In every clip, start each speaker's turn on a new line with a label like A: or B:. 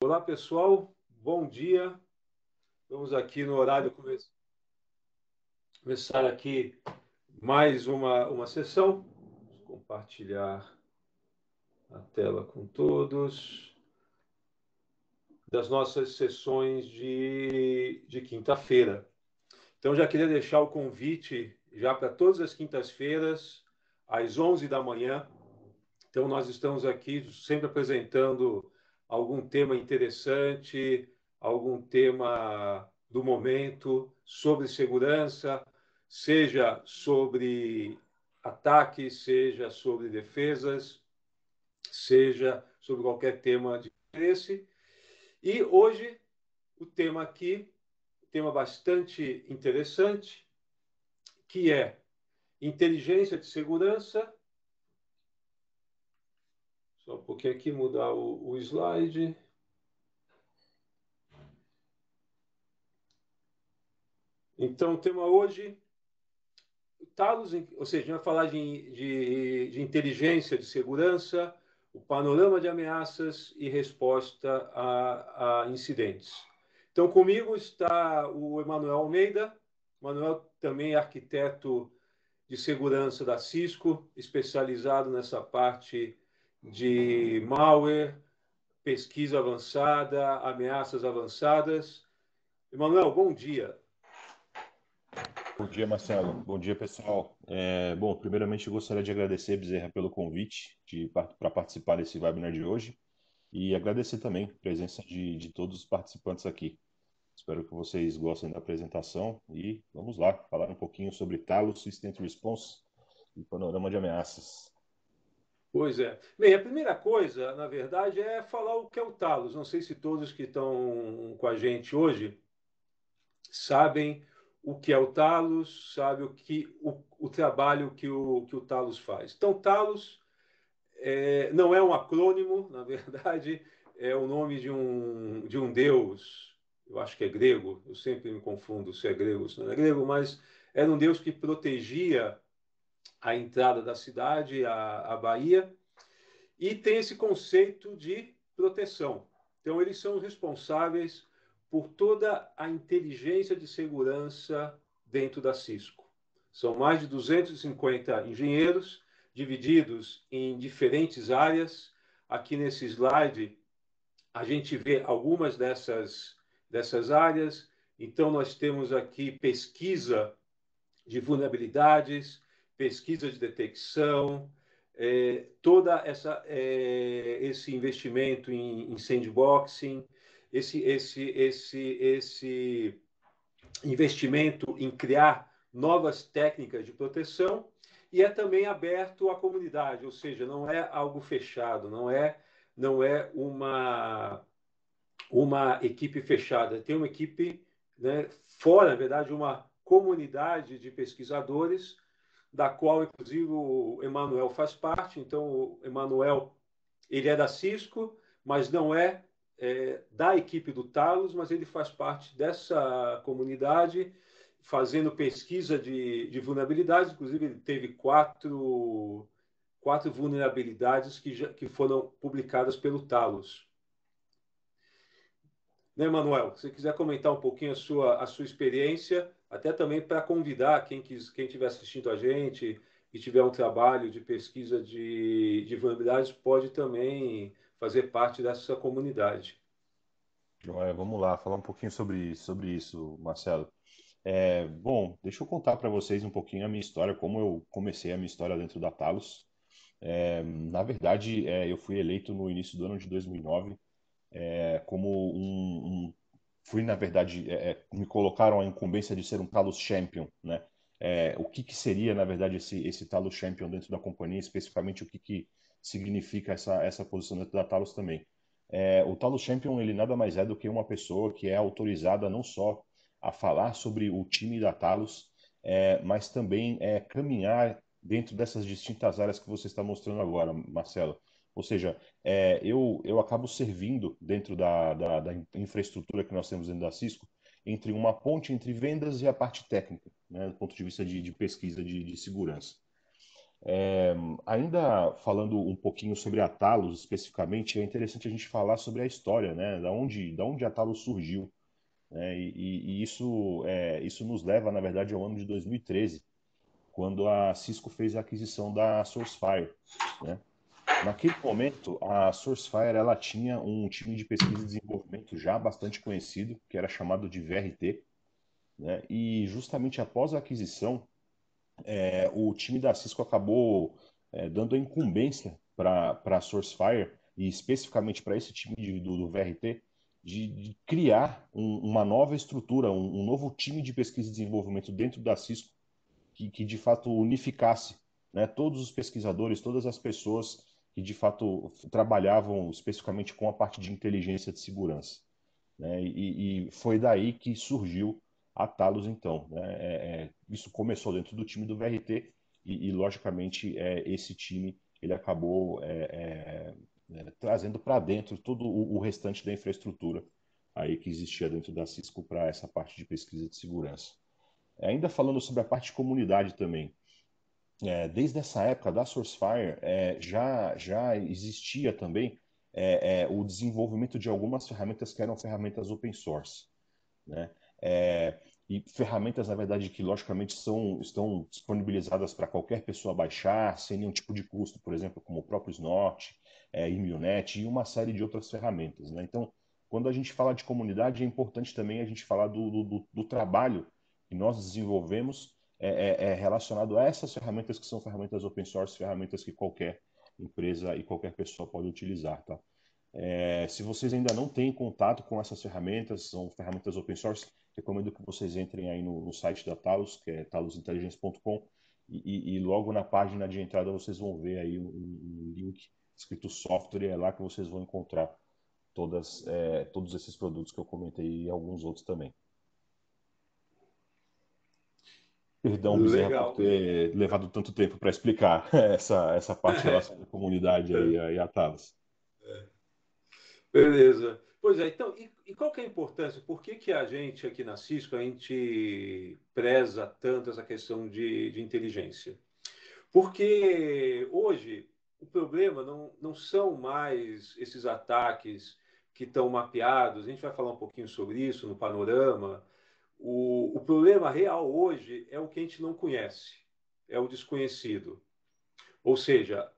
A: Olá, pessoal. Bom dia. Vamos aqui no horário começar aqui mais uma, uma sessão. Vou compartilhar a tela com todos. Das nossas sessões de, de quinta-feira. Então, já queria deixar o convite já para todas as quintas-feiras, às 11 da manhã. Então, nós estamos aqui sempre apresentando algum tema interessante, algum tema do momento sobre segurança, seja sobre ataques, seja sobre defesas, seja sobre qualquer tema de interesse. E hoje o tema aqui, tema bastante interessante, que é inteligência de segurança só então, um pouquinho aqui, mudar o, o slide. Então, o tema hoje, Talos, ou seja, vai falar de, de, de inteligência, de segurança, o panorama de ameaças e resposta a, a incidentes. Então, comigo está o Emanuel Almeida. Emanuel também é arquiteto de segurança da Cisco, especializado nessa parte de malware, pesquisa avançada, ameaças avançadas. Emanuel, bom dia.
B: Bom dia, Marcelo. Bom dia, pessoal. É, bom, primeiramente, eu gostaria de agradecer, Bezerra, pelo convite para participar desse webinar de hoje e agradecer também a presença de, de todos os participantes aqui. Espero que vocês gostem da apresentação e vamos lá falar um pouquinho sobre Talos System Response e panorama de ameaças.
A: Pois é. Bem, a primeira coisa, na verdade, é falar o que é o Talos. Não sei se todos que estão com a gente hoje sabem o que é o Talos, sabem o, que, o, o trabalho que o, que o Talos faz. Então, Talos é, não é um acrônimo, na verdade, é o nome de um, de um deus, eu acho que é grego, eu sempre me confundo se é grego ou se não é grego, mas era um deus que protegia a entrada da cidade, a, a Bahia, e tem esse conceito de proteção. Então, eles são responsáveis por toda a inteligência de segurança dentro da Cisco. São mais de 250 engenheiros divididos em diferentes áreas. Aqui nesse slide, a gente vê algumas dessas, dessas áreas. Então, nós temos aqui pesquisa de vulnerabilidades, pesquisa de detecção, é, toda essa é, esse investimento em, em sandboxing, esse esse esse esse investimento em criar novas técnicas de proteção e é também aberto à comunidade, ou seja, não é algo fechado, não é não é uma uma equipe fechada, tem uma equipe né, fora, na verdade, uma comunidade de pesquisadores da qual, inclusive, o Emanuel faz parte. Então, o Emanuel ele é da Cisco, mas não é, é da equipe do Talos, mas ele faz parte dessa comunidade, fazendo pesquisa de, de vulnerabilidades. Inclusive, ele teve quatro, quatro vulnerabilidades que, já, que foram publicadas pelo Talos. Né, Manuel? Se quiser comentar um pouquinho a sua, a sua experiência até também para convidar quem quis, quem estiver assistindo a gente e tiver um trabalho de pesquisa de, de vulnerabilidades, pode também fazer parte dessa comunidade.
B: Joia, vamos lá, falar um pouquinho sobre, sobre isso, Marcelo. É, bom, deixa eu contar para vocês um pouquinho a minha história, como eu comecei a minha história dentro da Talos. É, na verdade, é, eu fui eleito no início do ano de 2009 é, como um, um fui, na verdade, é, é, me colocaram a incumbência de ser um Talos Champion, né? É, o que, que, seria, na verdade, esse, esse Talos Champion dentro da companhia, especificamente o que, que significa essa, essa posição dentro da Talos também. É, o Talos Champion, ele nada mais é do que uma pessoa que é autorizada não só a falar sobre o time da Talos, é, mas também é, caminhar dentro dessas distintas áreas que você está mostrando agora, Marcelo. Ou seja, é, eu, eu acabo servindo dentro da, da, da, infraestrutura que nós temos dentro da Cisco entre uma ponte entre vendas e a parte técnica, né, do ponto de vista de, de pesquisa de, de segurança. É, ainda falando um pouquinho sobre a Talos especificamente, é interessante a gente falar sobre a história, né? Da onde, da onde a Talos surgiu. Né? E, e, e isso, é, isso nos leva, na verdade, ao ano de 2013, quando a Cisco fez a aquisição da SourceFire. Né? Naquele momento, a Sourcefire ela tinha um time de pesquisa e desenvolvimento já bastante conhecido, que era chamado de VRT, né? e justamente após a aquisição, é, o time da Cisco acabou é, dando a incumbência para a Sourcefire, e especificamente para esse time de, do, do, VRT, de, de criar um, uma nova estrutura, um, um, novo time de pesquisa e desenvolvimento dentro da Cisco, que, que de fato unificasse né, todos os pesquisadores, todas as pessoas que de fato trabalhavam especificamente com a parte de inteligência de segurança. Né? E, e, foi daí que surgiu a Talos, então. Né? É, é, isso começou dentro do time do VRT e, e logicamente, é, esse time ele acabou é, é, é, trazendo para dentro todo o, o, restante da infraestrutura aí que existia dentro da Cisco para essa parte de pesquisa de segurança. Ainda falando sobre a parte de comunidade também, é, desde essa época da SourceFire, é, já, já existia também é, é o desenvolvimento de algumas ferramentas que eram ferramentas open source. Né? É, e ferramentas, na verdade, que logicamente são, estão disponibilizadas para qualquer pessoa baixar, sem nenhum tipo de custo, por exemplo, como o próprio Snort, é, Immunet e uma série de outras ferramentas. Né? Então, quando a gente fala de comunidade, é importante também a gente falar do, do, do trabalho que nós desenvolvemos é, é, é, relacionado a essas ferramentas que são ferramentas open source, ferramentas que qualquer empresa e qualquer pessoa pode utilizar, tá? É, se vocês ainda não têm contato com essas ferramentas, são ferramentas open source, recomendo que vocês entrem aí no, no site da Talos, que é talosintelligence.com, e, e, logo na página de entrada vocês vão ver aí um, um link escrito software, e é lá que vocês vão encontrar todas, é, todos esses produtos que eu comentei e alguns outros também. Perdão, Bezerra, por ter levado tanto tempo para explicar essa, essa parte é. relacionada nossa comunidade aí, aí a Talas. É. Beleza.
A: Pois é, então, e, e, qual que é a importância? Por que, que a gente aqui na Cisco, a gente preza tanto essa questão de, de inteligência? Porque hoje o problema não, não são mais esses ataques que estão mapeados, a gente vai falar um pouquinho sobre isso no panorama, o, o problema real hoje é o que a gente não conhece, é o desconhecido. Ou seja,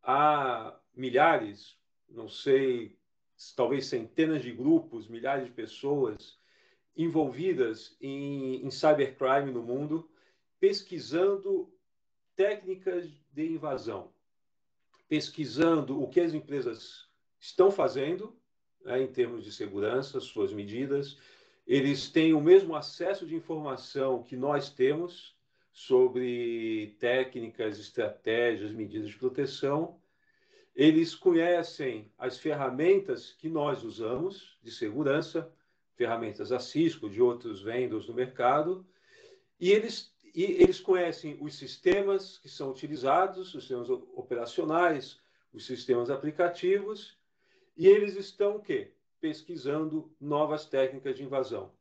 A: há milhares, não sei, talvez centenas de grupos, milhares de pessoas envolvidas em, em cybercrime no mundo, pesquisando técnicas de invasão, pesquisando o que as empresas estão fazendo né, em termos de segurança, suas medidas, eles têm o mesmo acesso de informação que nós temos sobre técnicas, estratégias, medidas de proteção. Eles conhecem as ferramentas que nós usamos de segurança, ferramentas da Cisco, de outros vendors no mercado, e eles, e eles conhecem os sistemas que são utilizados, os sistemas operacionais, os sistemas aplicativos, e eles estão o quê? pesquisando novas técnicas de invasão.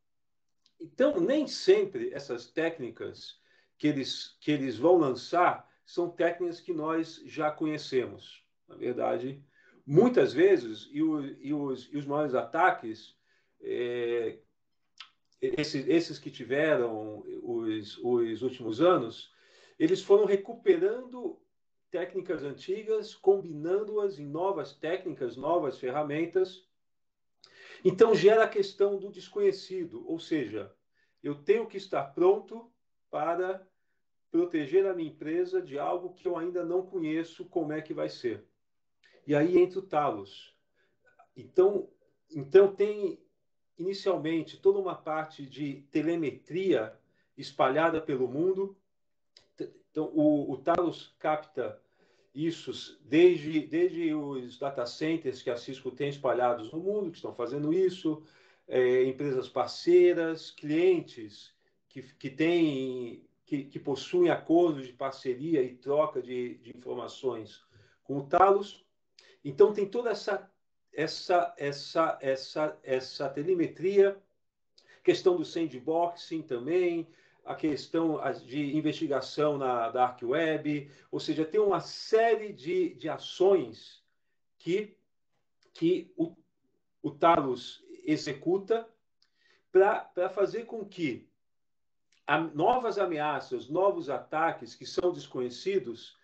A: Então, nem sempre essas técnicas que eles, que eles vão lançar são técnicas que nós já conhecemos. Na verdade, muitas vezes, e, o, e, os, e os, maiores ataques, é, esses, esses, que tiveram os, os últimos anos, eles foram recuperando técnicas antigas, combinando-as em novas técnicas, novas ferramentas, então gera a questão do desconhecido, ou seja, eu tenho que estar pronto para proteger a minha empresa de algo que eu ainda não conheço como é que vai ser. E aí entra o Talos. Então, então tem inicialmente toda uma parte de telemetria espalhada pelo mundo. Então, o, o Talos capta isso desde, desde os data centers que a Cisco tem espalhados no mundo, que estão fazendo isso, é, empresas parceiras, clientes que, que, têm, que, que possuem acordos de parceria e troca de, de informações com o Talos. Então, tem toda essa, essa, essa, essa, essa telemetria, questão do sandboxing também, a questão de investigação na Dark Web, ou seja, tem uma série de, de ações que, que o, o Talos executa para fazer com que a, novas ameaças, novos ataques que são desconhecidos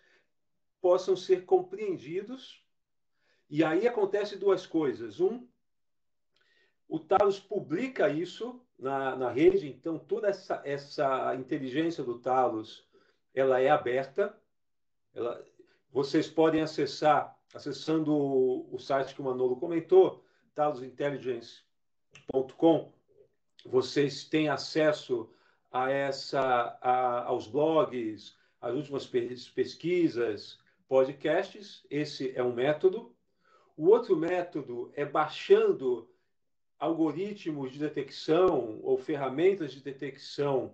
A: possam ser compreendidos. E aí acontece duas coisas. Um, o Talos publica isso na, na rede, então toda essa, essa inteligência do Talos ela é aberta. Ela, vocês podem acessar, acessando o, o site que o Manolo comentou, talosintelligence.com, vocês têm acesso a essa, a, aos blogs, às últimas pesquisas, podcasts. Esse é um método. O outro método é baixando algoritmos de detecção ou ferramentas de detecção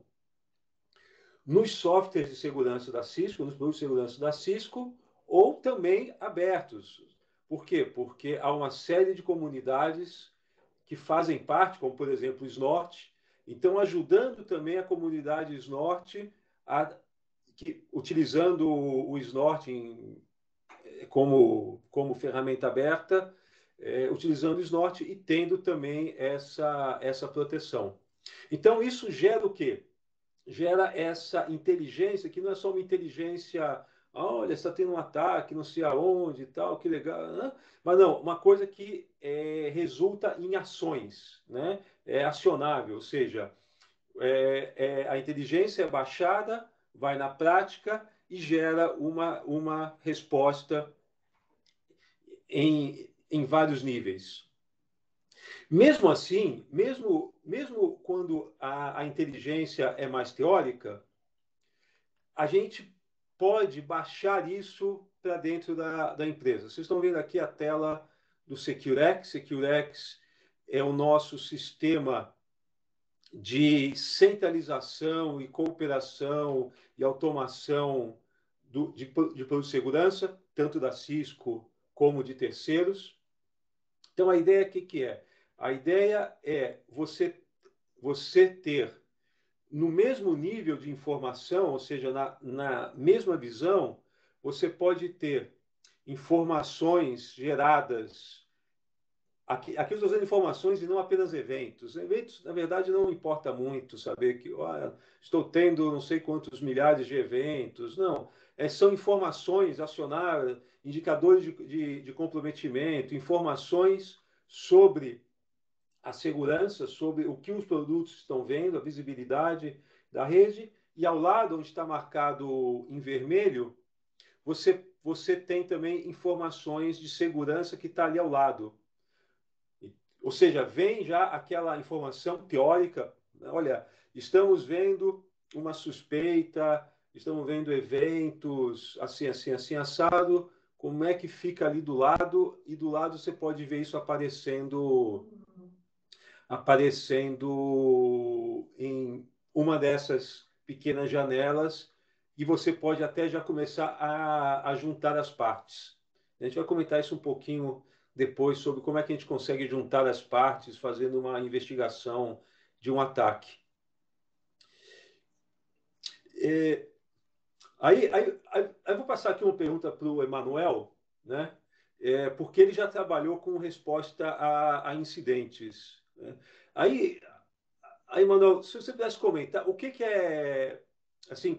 A: nos softwares de segurança da Cisco, nos produtos de segurança da Cisco, ou também abertos. Por quê? Porque há uma série de comunidades que fazem parte, como por exemplo o Snort, então ajudando também a comunidade Snort, a, que, utilizando o, o Snort em, como, como ferramenta aberta, é, utilizando o snort e tendo também essa, essa proteção. Então, isso gera o quê? Gera essa inteligência, que não é só uma inteligência, olha, está tendo um ataque, não sei aonde e tal, que legal. Né? Mas não, uma coisa que é, resulta em ações, né? é acionável, ou seja, é, é, a inteligência é baixada, vai na prática e gera uma, uma resposta em, em vários níveis. Mesmo assim, mesmo, mesmo quando a, a inteligência é mais teórica, a gente pode baixar isso para dentro da, da empresa. Vocês estão vendo aqui a tela do Securex. Securex é o nosso sistema de centralização e cooperação e automação do, de, de segurança, tanto da Cisco como de terceiros. Então a ideia que que é? A ideia é você você ter no mesmo nível de informação, ou seja, na, na mesma visão, você pode ter informações geradas. Aqui, aqui eu estou usando informações e não apenas eventos. Eventos, na verdade, não importa muito saber que oh, estou tendo não sei quantos milhares de eventos. Não, é, são informações acionadas indicadores de, de, de comprometimento, informações sobre a segurança, sobre o que os produtos estão vendo, a visibilidade da rede, e ao lado, onde está marcado em vermelho, você, você tem também informações de segurança que está ali ao lado. Ou seja, vem já aquela informação teórica, né? olha, estamos vendo uma suspeita, estamos vendo eventos assim, assim, assim, assado, como é que fica ali do lado e do lado você pode ver isso aparecendo aparecendo em uma dessas pequenas janelas e você pode até já começar a, a juntar as partes. A gente vai comentar isso um pouquinho depois sobre como é que a gente consegue juntar as partes fazendo uma investigação de um ataque. É, Aí, aí, aí, vou passar aqui uma pergunta para o Emanuel, né? É, porque ele já trabalhou com resposta a, a incidentes. Né? Aí, aí, Emanuel, se você pudesse comentar, o que, que é, assim,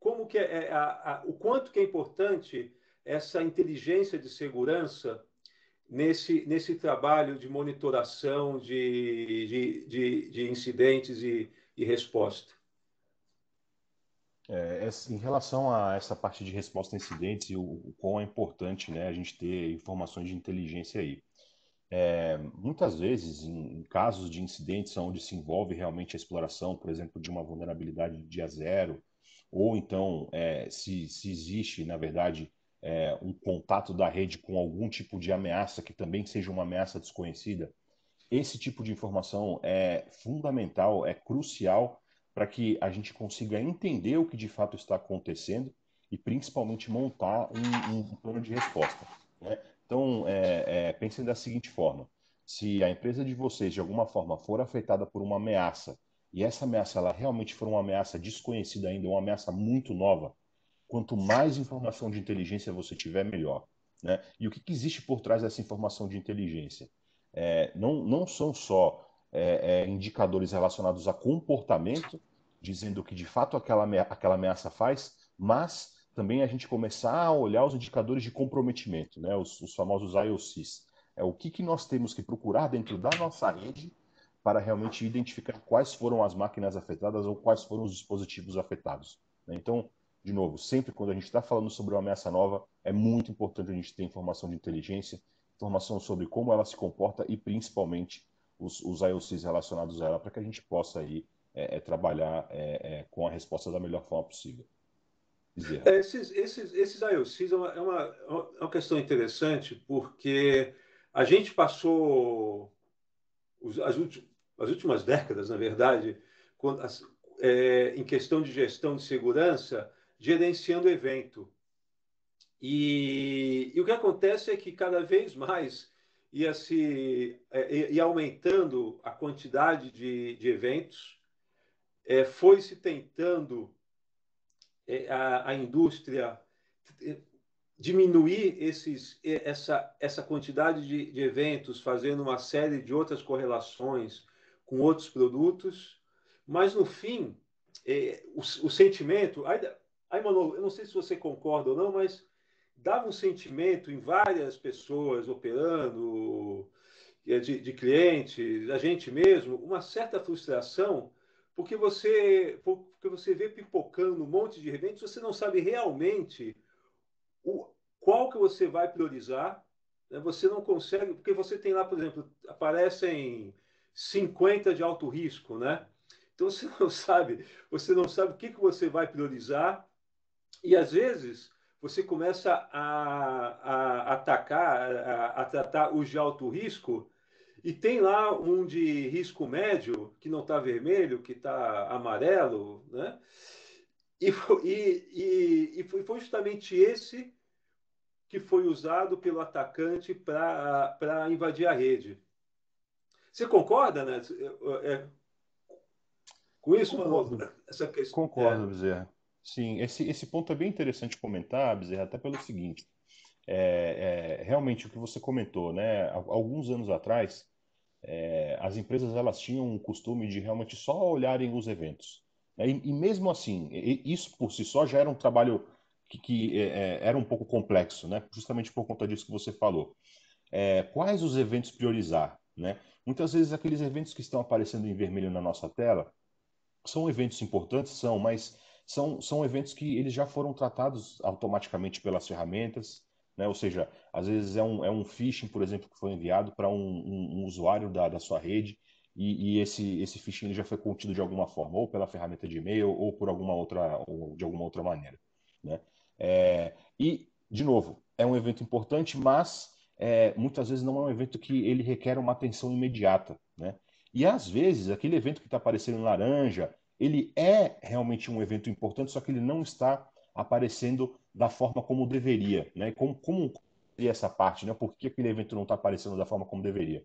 A: como que é, é, a, a, o quanto que é importante essa inteligência de segurança nesse, nesse trabalho de monitoração de, de, de, de incidentes e, e resposta?
B: É, em relação a essa parte de resposta a incidentes e o, o quão é importante né, a gente ter informações de inteligência aí. É, muitas vezes, em, em, casos de incidentes onde se envolve realmente a exploração, por exemplo, de uma vulnerabilidade de dia zero, ou então é, se, se existe, na verdade, é, um contato da rede com algum tipo de ameaça que também seja uma ameaça desconhecida, esse tipo de informação é fundamental, é crucial para que a gente consiga entender o que de fato está acontecendo e principalmente montar um, um plano de resposta. Né? Então, é, é, pensem da seguinte forma: se a empresa de vocês de alguma forma for afetada por uma ameaça e essa ameaça ela realmente for uma ameaça desconhecida ainda, uma ameaça muito nova, quanto mais informação de inteligência você tiver, melhor. Né? E o que, que existe por trás dessa informação de inteligência? É, não, não são só é, é, indicadores relacionados a comportamento, dizendo o que de fato aquela, aquela ameaça faz, mas também a gente começar a olhar os indicadores de comprometimento, né? os, os famosos IOCs. É o que, que nós temos que procurar dentro da nossa rede para realmente identificar quais foram as máquinas afetadas ou quais foram os dispositivos afetados. Né? Então, de novo, sempre quando a gente está falando sobre uma ameaça nova, é muito importante a gente ter informação de inteligência, informação sobre como ela se comporta e principalmente os, os IOCs relacionados a ela, para que a gente possa aí é, é, trabalhar é, é, com a resposta da melhor forma possível.
A: esses, esses, esesses IOCs é uma, é, uma, é uma questão interessante, porque a gente passou os, as, últimas, as, últimas décadas, na verdade, quando, as, é, em questão de gestão de segurança, gerenciando evento. E, e, o que acontece é que cada vez mais ia se ia, ia aumentando a quantidade de, de eventos é, foi se tentando é, a, a, indústria é, diminuir esses, é, essa, essa quantidade de, de eventos, fazendo uma série de outras correlações com outros produtos, mas no fim, é, o, o, sentimento. Aí, aí, Manolo, eu não sei se você concorda ou não, mas dava um sentimento em várias pessoas operando, é, de, de clientes, a gente mesmo, uma certa frustração porque você, porque você vê pipocando um monte de eventos, você não sabe realmente o, qual que você vai priorizar. Né? Você não consegue, porque você tem lá, por exemplo, aparecem 50 de alto risco, né? Então você não sabe, você não sabe o que, que você vai priorizar, e às vezes você começa a, a atacar, a, a tratar os de alto risco e tem lá um de risco médio, que não está vermelho, que está amarelo, né? E, e, e, foi justamente esse que foi usado pelo atacante para invadir a rede. Você concorda, né? É,
B: com isso, concordo. Essa questão, concordo, é... Bezerra. Sim, esse, esse ponto é bem interessante comentar, Bezerra, até pelo seguinte. É, é, realmente o que você comentou, né? Alguns anos atrás, é, as empresas elas tinham o costume de realmente só olharem os eventos. Né? E, e, mesmo assim, isso por si só já era um trabalho que, que é, é, era um pouco complexo, né? justamente por conta disso que você falou. É, quais os eventos priorizar? Né? Muitas vezes aqueles eventos que estão aparecendo em vermelho na nossa tela são eventos importantes, são, mas são, são eventos que eles já foram tratados automaticamente pelas ferramentas, né? Ou seja, às vezes é um, é um phishing, por exemplo, que foi enviado para um, um, um, usuário da, da sua rede e, e, esse, esse phishing já foi contido de alguma forma, ou pela ferramenta de e-mail ou por alguma outra, ou de alguma outra maneira. Né? É, e, de novo, é um evento importante, mas é, muitas vezes não é um evento que ele requer uma atenção imediata. Né? E às vezes, aquele evento que está aparecendo em laranja, ele é realmente um evento importante, só que ele não está aparecendo da forma como deveria, né? Como, como seria essa parte, né? Por que aquele evento não está aparecendo da forma como deveria?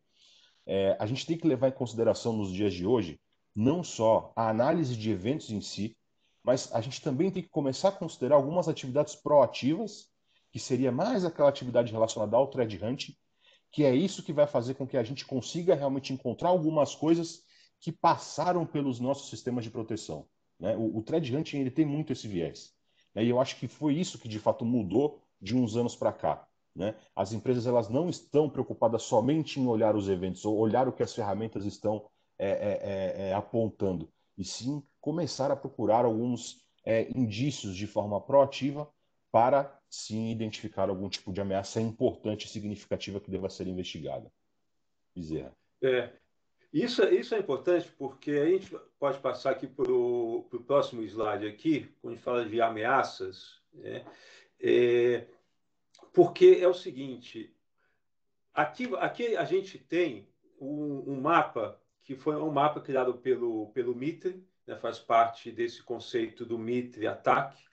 B: É, a gente tem que levar em consideração nos dias de hoje não só a análise de eventos em si, mas a gente também tem que começar a considerar algumas atividades proativas, que seria mais aquela atividade relacionada ao thread hunt, que é isso que vai fazer com que a gente consiga realmente encontrar algumas coisas que passaram pelos nossos sistemas de proteção. Né? O, o thread hunting ele tem muito esse viés. Né? E eu acho que foi isso que de fato mudou de uns anos para cá. Né? As empresas elas não estão preocupadas somente em olhar os eventos ou olhar o que as ferramentas estão é, é, é, é apontando, e sim começar a procurar alguns é, indícios de forma proativa para sim identificar algum tipo de ameaça importante e significativa que deva ser investigada. Bezerra.
A: É, isso, é, isso é importante porque a gente pode passar aqui para o próximo slide aqui, quando a gente fala de ameaças, né? é, porque é o seguinte, aqui, aqui a gente tem um, um, mapa que foi um mapa criado pelo, pelo Mitre, né? faz parte desse conceito do Mitre Ataque,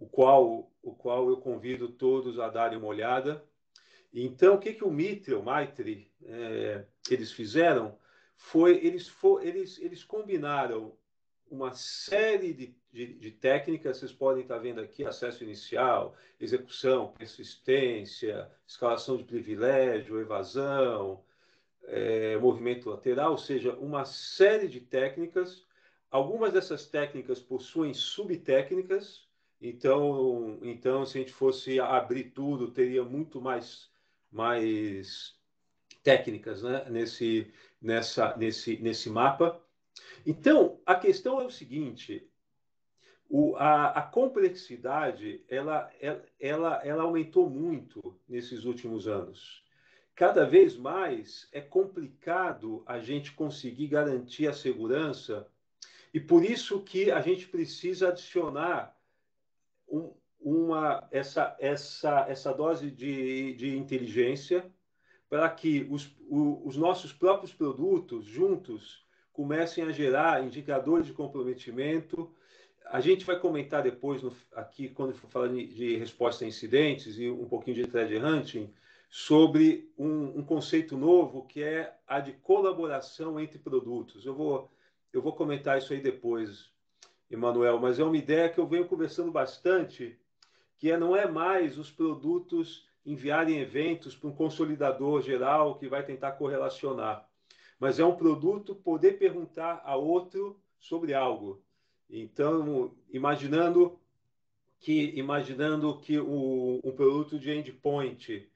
A: o qual, o qual eu convido todos a darem uma olhada. Então, o que, que o Mitre, o Maitre, é, eles fizeram? foi eles, for, eles, eles combinaram uma série de, de, de, técnicas, vocês podem estar vendo aqui, acesso inicial, execução, persistência, escalação de privilégio, evasão, é, movimento lateral, ou seja, uma série de técnicas. Algumas dessas técnicas possuem subtécnicas, então, então se a gente fosse abrir tudo, teria muito mais, mais técnicas né? nesse, nessa, nesse, nesse mapa. Então, a questão é o seguinte: o, a, a, complexidade ela, ela, ela aumentou muito nesses últimos anos. Cada vez mais é complicado a gente conseguir garantir a segurança e por isso que a gente precisa adicionar um, uma, essa, essa, essa dose de, de inteligência para que os, o, os nossos próprios produtos, juntos, comecem a gerar indicadores de comprometimento. A gente vai comentar depois, no, aqui, quando for falar de, de resposta a incidentes e um pouquinho de thread hunting, sobre um, um, conceito novo que é a de colaboração entre produtos. Eu vou, eu vou comentar isso aí depois, Emanuel, mas é uma ideia que eu venho conversando bastante, que é, não é mais os produtos enviarem eventos para um consolidador geral que vai tentar correlacionar. Mas é um produto poder perguntar a outro sobre algo. Então, imaginando que imaginando que o, um produto de endpoint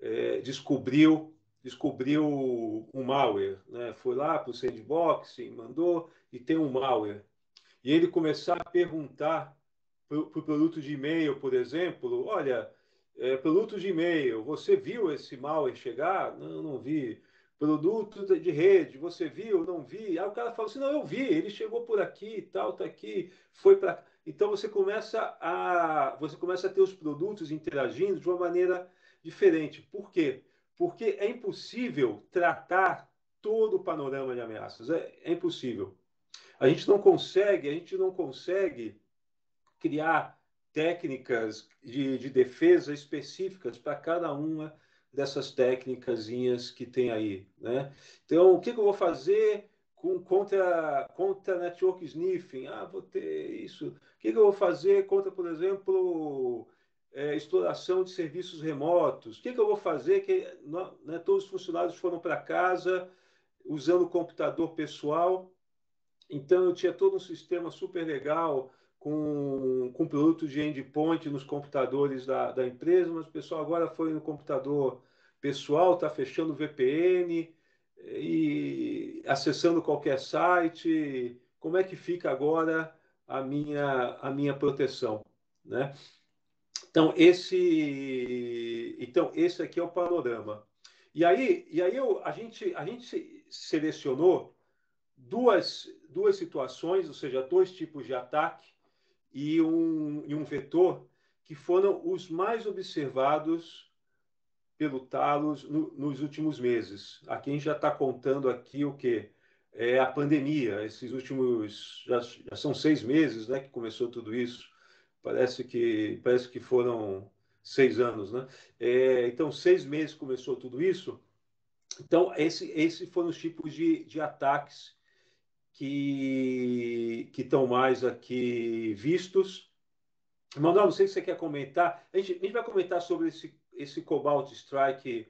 A: é, descobriu descobriu um malware, né? Foi lá para o sandbox, mandou e tem um malware. E ele começar a perguntar para o pro produto de e-mail, por exemplo, olha, é, produtos de e-mail, você viu esse malware chegar? Não, não vi. Produto de rede, você viu? Não vi. Aí o cara fala assim: não, eu vi, ele chegou por aqui tal, tá aqui, foi para. Então você começa a você começa a ter os produtos interagindo de uma maneira diferente. Por quê? Porque é impossível tratar todo o panorama de ameaças. É, é impossível. A gente não consegue, a gente não consegue criar técnicas de, de defesa específicas para cada uma dessas técnicas que tem aí, né? Então, o que, que eu vou fazer com contra contra network sniffing? Ah, vou ter isso. O que, que eu vou fazer contra, por exemplo, é, exploração de serviços remotos? O que, que eu vou fazer que não, né, todos os funcionários foram para casa usando o computador pessoal? Então, eu tinha todo um sistema super legal com, com produtos de endpoint nos computadores da, da empresa, mas o pessoal agora foi no computador pessoal, está fechando VPN e acessando qualquer site. Como é que fica agora a minha, a minha proteção? Né? Então, esse, então, esse aqui é o panorama. E aí, e aí eu, a, gente, a gente selecionou duas, duas situações, ou seja, dois tipos de ataque e um, e um vetor que foram os mais observados pelo Talos no, nos últimos meses. Aqui a gente já está contando aqui o que é a pandemia. Esses últimos já, já, são seis meses, né, que começou tudo isso. Parece que parece que foram seis anos, né? É, então seis meses começou tudo isso. Então esse esse foram os tipos de, de ataques que estão mais aqui vistos. Manuel, não sei se você quer comentar. A gente, a gente vai comentar sobre esse, esse Cobalt Strike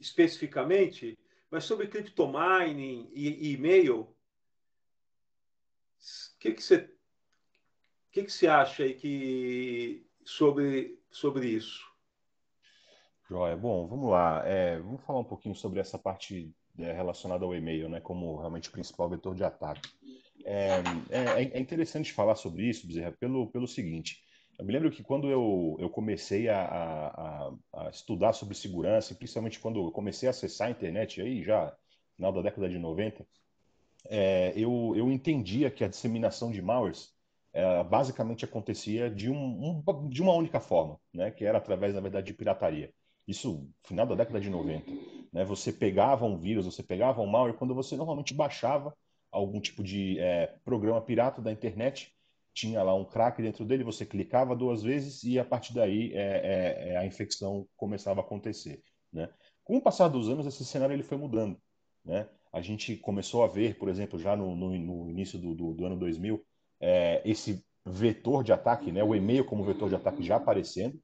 A: especificamente, mas sobre criptomining e, e e-mail, o que, que você que, que você acha aí que, sobre, sobre isso?
B: Joia, bom, vamos lá. É, vamos falar um pouquinho sobre essa parte é, relacionado ao e-mail, né, como realmente o principal vetor de ataque. É, é, é, é interessante falar sobre isso, Bezerra, pelo, pelo seguinte. Eu me lembro que quando eu, eu comecei a, a, a estudar sobre segurança, principalmente quando eu comecei a acessar a internet, aí já no final da década de 90, é, eu, eu entendia que a disseminação de malwares é, basicamente acontecia de, um, um, de uma única forma, né, que era através, na verdade, de pirataria. Isso final da década de 90. Né? Você pegava um vírus, você pegava um malware quando você normalmente baixava algum tipo de é, programa pirata da internet, tinha lá um crack dentro dele, você clicava duas vezes e a partir daí é, é, é a infecção começava a acontecer. Né? Com o passar dos anos, esse cenário ele foi mudando. Né? A gente começou a ver, por exemplo, já no, no, no início do, do, do, ano 2000, é, esse vetor de ataque, né? o e-mail como vetor de ataque já aparecendo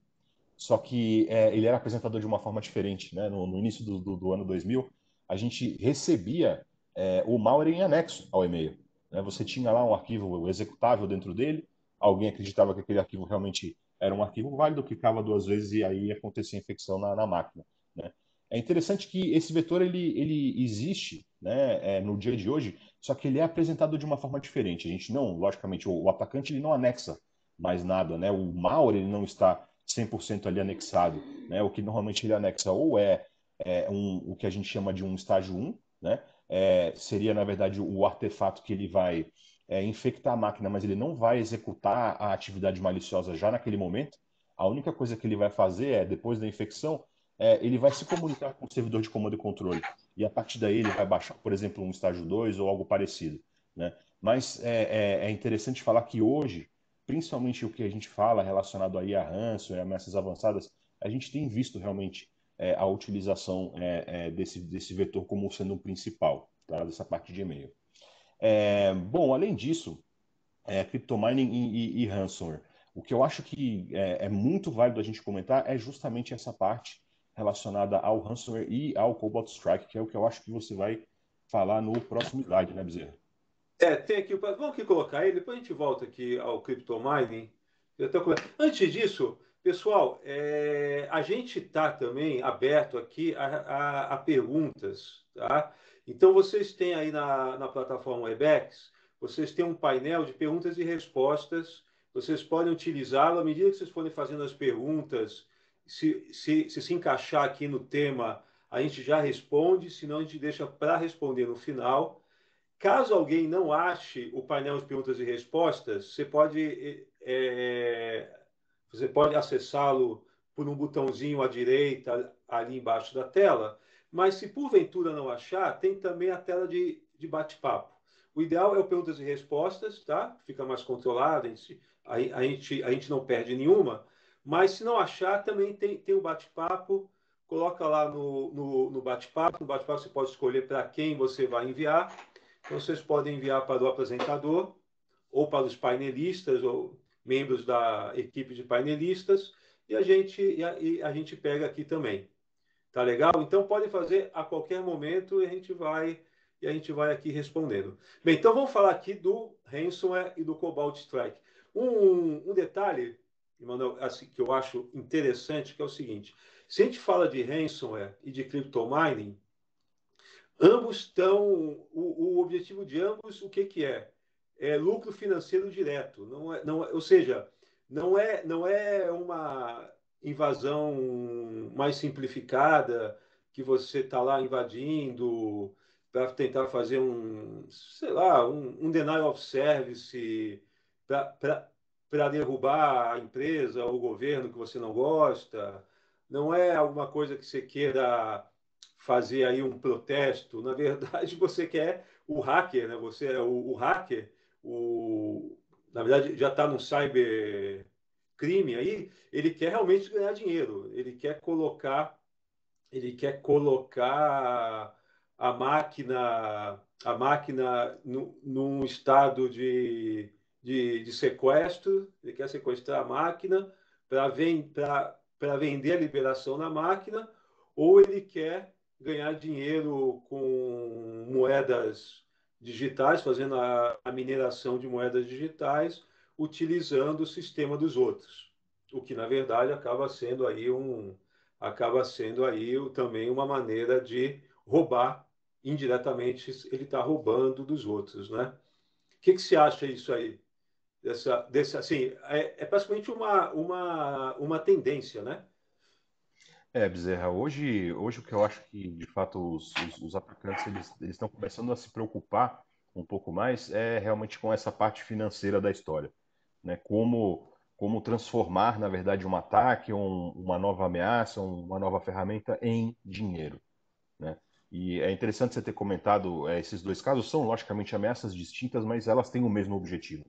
B: só que é, ele era apresentador de uma forma diferente. Né? No, no início do, do, do, ano 2000, a gente recebia é, o malware em anexo ao e-mail. Né? Você tinha lá um arquivo executável dentro dele, alguém acreditava que aquele arquivo realmente era um arquivo válido, clicava duas vezes e aí acontecia infecção na, na máquina. Né? É interessante que esse vetor ele, ele existe né, é, no dia de hoje, só que ele é apresentado de uma forma diferente. A gente não, logicamente, o, o atacante ele não anexa mais nada, né? o malware ele não está 100% ali anexado. Né? O que normalmente ele anexa ou é, é um, o que a gente chama de um estágio 1, né? É, seria, na verdade, o artefato que ele vai é, infectar a máquina, mas ele não vai executar a atividade maliciosa já naquele momento. A única coisa que ele vai fazer é, depois da infecção, é, ele vai se comunicar com o servidor de comando e controle. E a partir daí ele vai baixar, por exemplo, um estágio 2 ou algo parecido. Né? Mas é, é, é interessante falar que hoje principalmente o que a gente fala relacionado aí a ranço ameaças avançadas, a gente tem visto realmente é, a utilização é, é, desse, desse vetor como sendo o principal, tá? dessa parte de e-mail. É, bom, além disso, é, e, e, e, ransomware. O que eu acho que é, é, muito válido a gente comentar é justamente essa parte relacionada ao ransomware e ao Cobalt Strike, que é o que eu acho que você vai falar no próximo slide, né, Bezerra?
A: É, tem aqui o. Vamos aqui colocar ele, depois a gente volta aqui ao criptomining até Antes disso, pessoal, é... a gente está também aberto aqui a, a, a, perguntas, tá? Então, vocês têm aí na, na plataforma Webex, vocês têm um painel de perguntas e respostas. Vocês podem utilizá-lo à medida que vocês forem fazendo as perguntas. Se se, se, se encaixar aqui no tema, a gente já responde, senão a gente deixa para responder no final. Caso alguém não ache o painel de perguntas e respostas, você pode, é, você pode acessá-lo por um botãozinho à direita, ali embaixo da tela. Mas se porventura não achar, tem também a tela de, de bate-papo. O ideal é o perguntas e respostas, tá? Fica mais controlado, a gente, a, a gente, a gente não perde nenhuma. Mas se não achar, também tem, tem o bate-papo. Coloca lá no, no, no bate-papo. No bate-papo você pode escolher para quem você vai enviar vocês podem enviar para o apresentador ou para os painelistas ou membros da equipe de painelistas e a gente, e a, e a gente pega aqui também. Tá legal? Então pode fazer a qualquer momento e a gente vai e a gente vai aqui respondendo. Bem, então vamos falar aqui do ransomware e do Cobalt Strike. Um, um detalhe, Emmanuel, assim, que eu acho interessante que é o seguinte: se a gente fala de ransomware e de mining Ambos estão. O, o objetivo de ambos, o que, que é? É lucro financeiro direto. Não é, não, é, ou seja, não é, não é uma invasão mais simplificada que você está lá invadindo para tentar fazer um, sei lá, um, um denial of service para derrubar a empresa ou o governo que você não gosta. Não é alguma coisa que você queira fazer aí um protesto. Na verdade, você quer é o hacker, né? Você é o, o hacker, o na verdade já está no cybercrime aí. Ele quer realmente ganhar dinheiro. Ele quer colocar, ele quer colocar a máquina, a máquina no, num estado de, de, de sequestro. Ele quer sequestrar a máquina para para vender a liberação na máquina ou ele quer ganhar dinheiro com moedas digitais, fazendo a, a mineração de moedas digitais, utilizando o sistema dos outros, o que na verdade acaba sendo aí um acaba sendo aí também uma maneira de roubar indiretamente ele está roubando dos outros, né? O que, que você acha isso aí? Dessa, dessa, assim, é, é praticamente uma, uma, uma tendência, né?
B: É, Bezerra, hoje, hoje o que eu acho que, de fato, os, os, os eles, eles estão começando a se preocupar um pouco mais é realmente com essa parte financeira da história. Né? Como, como transformar, na verdade, um ataque, um, uma nova ameaça, um, uma nova ferramenta em dinheiro. Né? E é interessante você ter comentado é, esses dois casos, são logicamente ameaças distintas, mas elas têm o mesmo objetivo.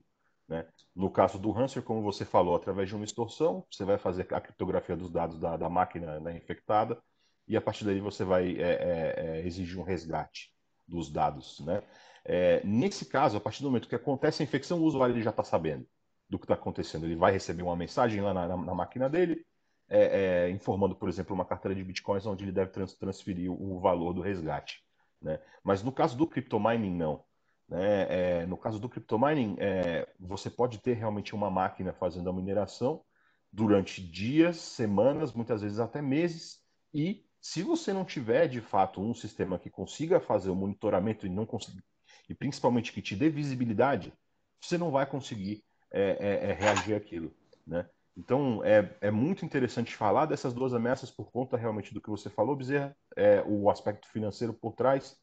B: Né? No caso do Hanser, como você falou, através de uma extorsão, você vai fazer a criptografia dos dados da, da máquina né, infectada e a partir daí você vai é, é, é exigir um resgate dos dados. Né? É, nesse caso, a partir do momento que acontece a infecção, o usuário ele já está sabendo do que está acontecendo. Ele vai receber uma mensagem lá na, na, na máquina dele, é, é, informando, por exemplo, uma carteira de bitcoins onde ele deve trans, transferir o, o valor do resgate. Né? Mas no caso do crypto mining não. Né? É, no caso do cryptomining, é, você pode ter realmente uma máquina fazendo a mineração durante dias, semanas, muitas vezes até meses, e se você não tiver de fato um sistema que consiga fazer o monitoramento e não conseguir e principalmente que te dê visibilidade, você não vai conseguir é, é, é, reagir àquilo, né? Então é, é muito interessante falar dessas duas ameaças por conta realmente do que você falou, Bezerra, é, o aspecto financeiro por trás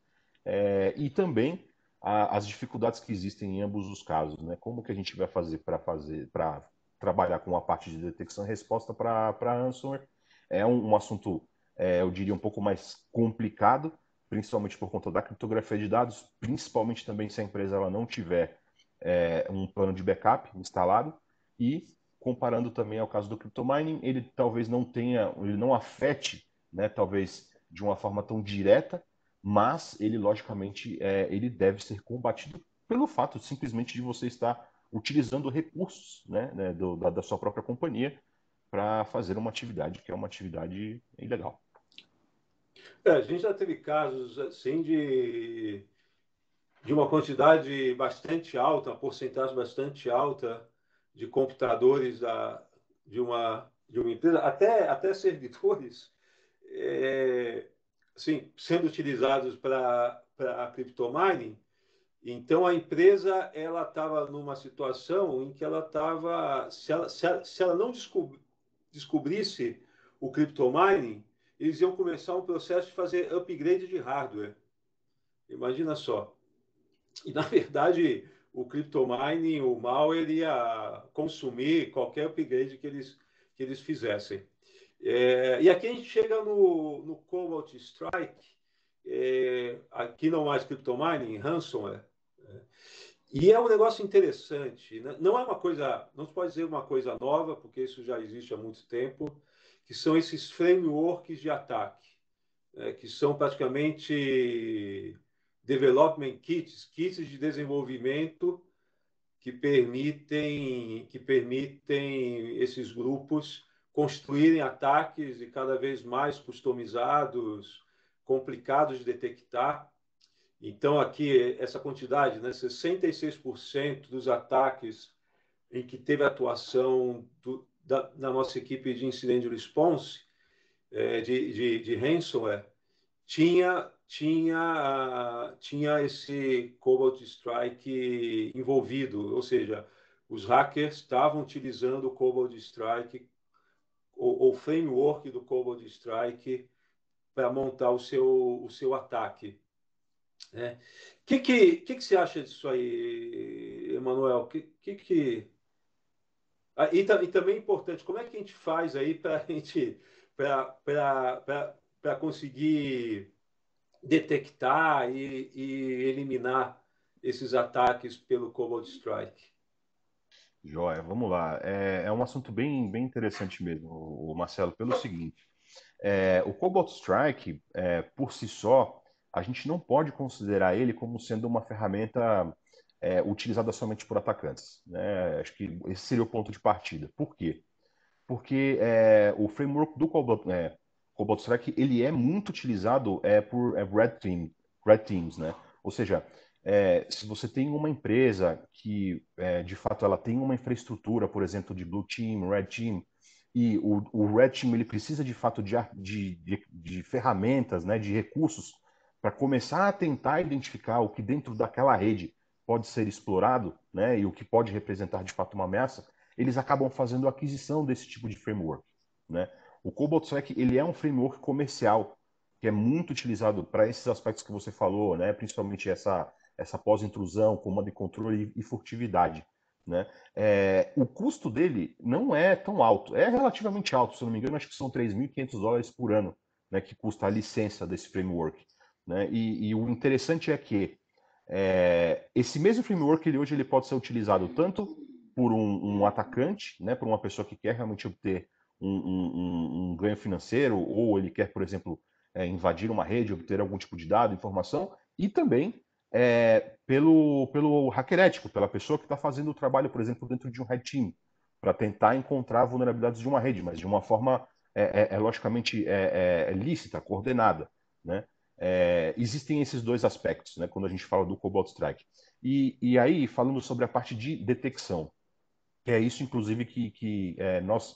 B: é, e também a, as dificuldades que existem em ambos os casos, né? Como que a gente vai fazer para fazer para trabalhar com a parte de detecção e resposta para Answer é um, um assunto, é, eu diria, um pouco mais complicado, principalmente por conta da criptografia de dados, principalmente também se a empresa ela não tiver é, um plano de backup instalado e comparando também ao caso do mining, ele talvez não tenha, ele não afete, né, talvez de uma forma tão direta mas ele logicamente é, ele deve ser combatido pelo fato simplesmente de você estar utilizando recursos né, né do, da, da, sua própria companhia para fazer uma atividade que é uma atividade ilegal.
A: É, a gente já teve casos assim de de uma quantidade bastante alta, uma porcentagem bastante alta de computadores da, de uma de uma empresa, até até servidores. É sim, sendo utilizados para a criptomining. Então, a empresa ela estava numa situação em que ela estava... Se ela, se ela, se ela não descobri, descobrisse o criptomining, eles iam começar um processo de fazer upgrade de hardware. Imagina só. E, na verdade, o criptomining o malware, ia consumir qualquer upgrade que eles, que eles fizessem. É, e aqui a gente chega no, no Cobalt Strike, é, aqui não mais Crypto Mining, ransomware. É, e é um negócio interessante. Né? Não é uma coisa, não se pode dizer uma coisa nova, porque isso já existe há muito tempo, que são esses frameworks de ataque, né? que são praticamente development kits, kits de desenvolvimento que permitem que permitem esses grupos construírem ataques e cada vez mais customizados, complicados de detectar. Então, aqui, essa quantidade, né, 66% dos ataques em que teve atuação do, da, da, nossa equipe de incidente response, é, de, de, de ransomware, tinha, tinha, tinha esse Cobalt Strike envolvido, ou seja, os hackers estavam utilizando o Cobalt Strike o, o framework do Cobalt Strike para montar o seu, o seu ataque. O né? que, que, que, que você acha disso aí, Emanuel? O que, que, que... Ah, e, e, também é importante, como é que a gente faz aí para a gente para conseguir detectar e, e eliminar esses ataques pelo Cobalt Strike?
B: Joia, vamos lá. É, é um assunto bem, bem interessante mesmo, o Marcelo, pelo seguinte: é, o Cobalt Strike, é, por si só, a gente não pode considerar ele como sendo uma ferramenta é, utilizada somente por atacantes. Né? Acho que esse seria o ponto de partida. Por quê? Porque é, o framework do Cobalt, é, Cobalt Strike ele é muito utilizado é, por é red, team, red teams, né? Ou seja, é, se você tem uma empresa que, é, de fato, ela tem uma infraestrutura, por exemplo, de blue team, red team, e o, o red team ele precisa, de fato, de, de, de ferramentas, né, de recursos para começar a tentar identificar o que dentro daquela rede pode ser explorado, né, e o que pode representar, de fato, uma ameaça, eles acabam fazendo aquisição desse tipo de framework, né? O Cobalt Stack ele é um framework comercial que é muito utilizado para esses aspectos que você falou, né? Principalmente essa essa pós-intrusão, comando e controle e, furtividade. Né? É, o custo dele não é tão alto, é relativamente alto, se não me engano, acho que são 3.500 dólares por ano né, que custa a licença desse framework. Né? E, e o interessante é que é, esse mesmo framework ele, hoje ele pode ser utilizado tanto por um, um atacante, né, por uma pessoa que quer realmente obter um, um, um ganho financeiro, ou ele quer, por exemplo, é, invadir uma rede, obter algum tipo de dado, informação, e também é, pelo, pelo hacker ético, pela pessoa que está fazendo o trabalho, por exemplo, dentro de um red team, para tentar encontrar vulnerabilidades de uma rede, mas de uma forma é, é, é logicamente é, é, é lícita, coordenada. Né? É, existem esses dois aspectos né, quando a gente fala do Cobalt Strike. E, e aí, falando sobre a parte de detecção, que é isso, inclusive, que, que nós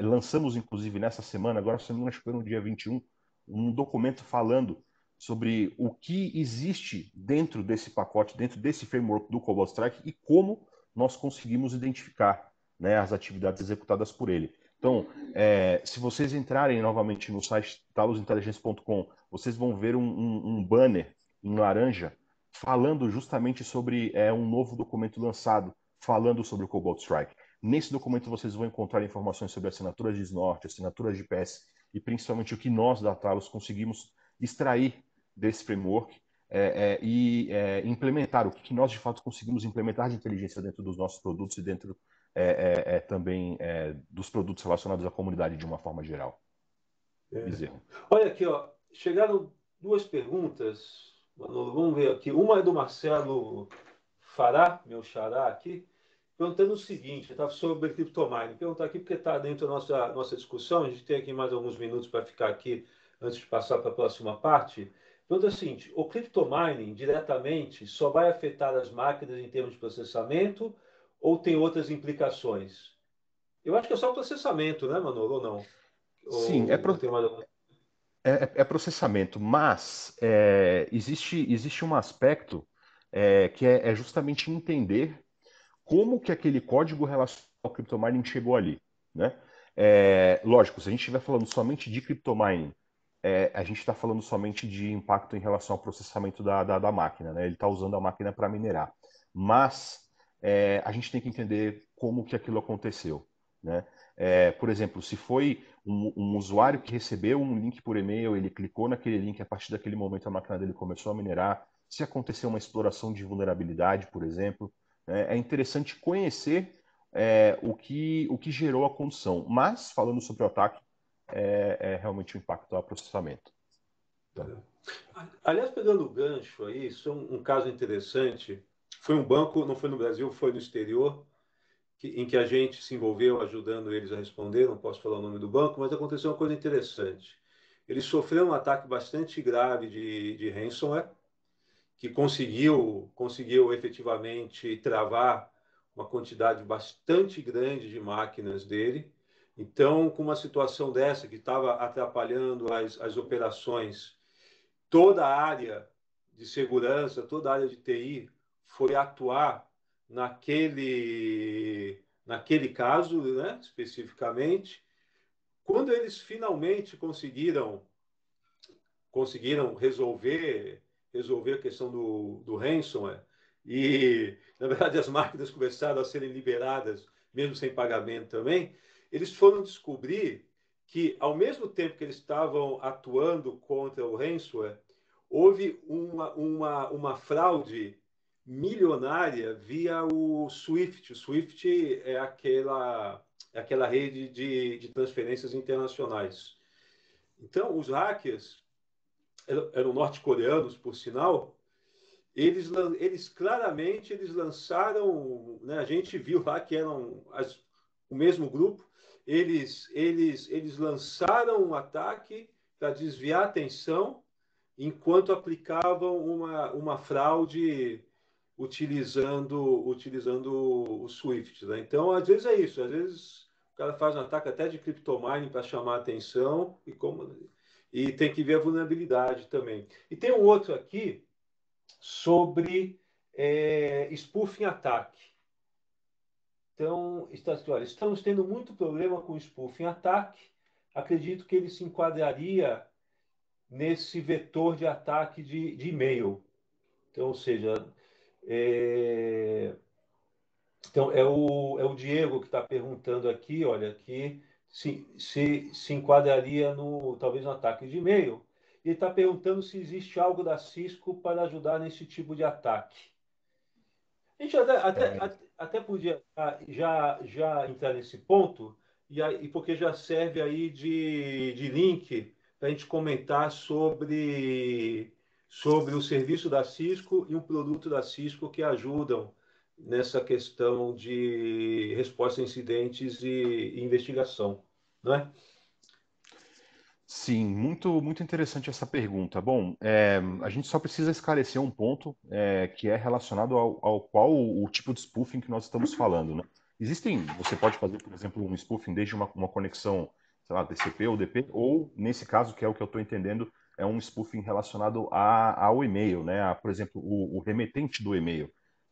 B: lançamos, inclusive, nessa semana, agora, se não me engano, acho que foi no dia 21, um documento falando sobre o que existe dentro desse pacote, dentro desse framework do Cobalt Strike e como nós conseguimos identificar né, as atividades executadas por ele. Então, é, se vocês entrarem novamente no site talosinteligência.com, vocês vão ver um, um, um, banner em laranja falando justamente sobre é, um novo documento lançado, falando sobre o Cobalt Strike. Nesse documento vocês vão encontrar informações sobre assinaturas de Snort, assinaturas de PS e principalmente o que nós da Talos conseguimos extrair desse framework é, é, e é, implementar o que, nós de fato conseguimos implementar de inteligência dentro dos nossos produtos e dentro é, é, é, também dos produtos relacionados à comunidade de uma forma geral.
A: Olha aqui, ó, chegaram duas perguntas, Manolo, vamos ver aqui. Uma é do Marcelo Fará, meu xará aqui, perguntando o seguinte, tá, sobre criptomine. Perguntar aqui porque está dentro da nossa, nossa discussão, a gente tem aqui mais alguns minutos para ficar aqui antes de passar para a próxima parte. Então, é o seguinte, o criptomining diretamente só vai afetar as máquinas em termos de processamento ou tem outras implicações? Eu acho que é só o processamento, né, Manolo, ou não?
B: Ou, Sim, é, pro... É, é, é, processamento, mas é, existe, existe um aspecto é, que é, é, justamente entender como que aquele código relacionado ao criptomining chegou ali, né? lógico, se a gente estiver falando somente de criptomining é, a gente está falando somente de impacto em relação ao processamento da, da, da máquina, né? Ele está usando a máquina para minerar. Mas é, a gente tem que entender como que aquilo aconteceu, né? É, por exemplo, se foi um, um, usuário que recebeu um link por e-mail, ele clicou naquele link, a partir daquele momento a máquina dele começou a minerar, se aconteceu uma exploração de vulnerabilidade, por exemplo, é, é interessante conhecer é, o, que, o que gerou a condição. Mas, falando sobre o ataque, é, é realmente o impacto ao processamento. Então...
A: Aliás, pegando o gancho aí, isso é um, um, caso interessante. Foi um banco, não foi no Brasil, foi no exterior, que, em que a gente se envolveu ajudando eles a responder. Não posso falar o nome do banco, mas aconteceu uma coisa interessante. Eles sofreram um ataque bastante grave de, de ransomware, que conseguiu, conseguiu efetivamente travar uma quantidade bastante grande de máquinas dele então, com uma situação dessa que estava atrapalhando as, as operações, toda a área de segurança, toda a área de TI foi atuar naquele, naquele caso, né, especificamente. Quando eles finalmente conseguiram conseguiram resolver resolver a questão do, do ransomware e, na verdade, as máquinas começaram a serem liberadas, mesmo sem pagamento também, eles foram descobrir que, ao mesmo tempo que eles estavam atuando contra o ransomware, houve uma, uma, uma fraude milionária via o SWIFT. O SWIFT é aquela, é aquela rede de, de transferências internacionais. Então, os hackers, eram norte-coreanos, por sinal, eles, eles claramente eles lançaram, né, a gente viu lá que eram as o mesmo grupo, eles, eles, eles lançaram um ataque para desviar a atenção enquanto aplicavam uma, uma fraude utilizando, utilizando o Swift. Né? Então, às vezes é isso, às vezes o cara faz um ataque até de criptomining para chamar a atenção e como e tem que ver a vulnerabilidade também. E tem um outro aqui sobre é, spoofing ataque. Então, está aqui, assim, olha, estamos tendo muito problema com o spoof em ataque. Acredito que ele se enquadraria nesse vetor de ataque de, de e-mail. Então, ou seja, é... Então, é o, é o Diego que está perguntando aqui, olha, que se, se, se enquadraria no, talvez no ataque de e-mail. Ele está perguntando se existe algo da Cisco para ajudar nesse tipo de ataque. A gente até, até, é. até até podia ah, já, já entrar nesse ponto, e, porque já serve aí de, de link para a gente comentar sobre, sobre o serviço da Cisco e um produto da Cisco que ajudam nessa questão de resposta a incidentes e, e investigação.
B: Não é? Sim, muito, muito interessante essa pergunta. Bom, é, a gente só precisa esclarecer um ponto é, que é relacionado ao, ao qual o, o, tipo de spoofing que nós estamos uhum. falando. Né? Existem, você pode fazer, por exemplo, um spoofing desde uma, uma conexão, sei lá, TCP ou DP, ou nesse caso, que é o que eu estou entendendo, é um spoofing relacionado a, ao e-mail, né? A, por exemplo, o, o, remetente do e-mail,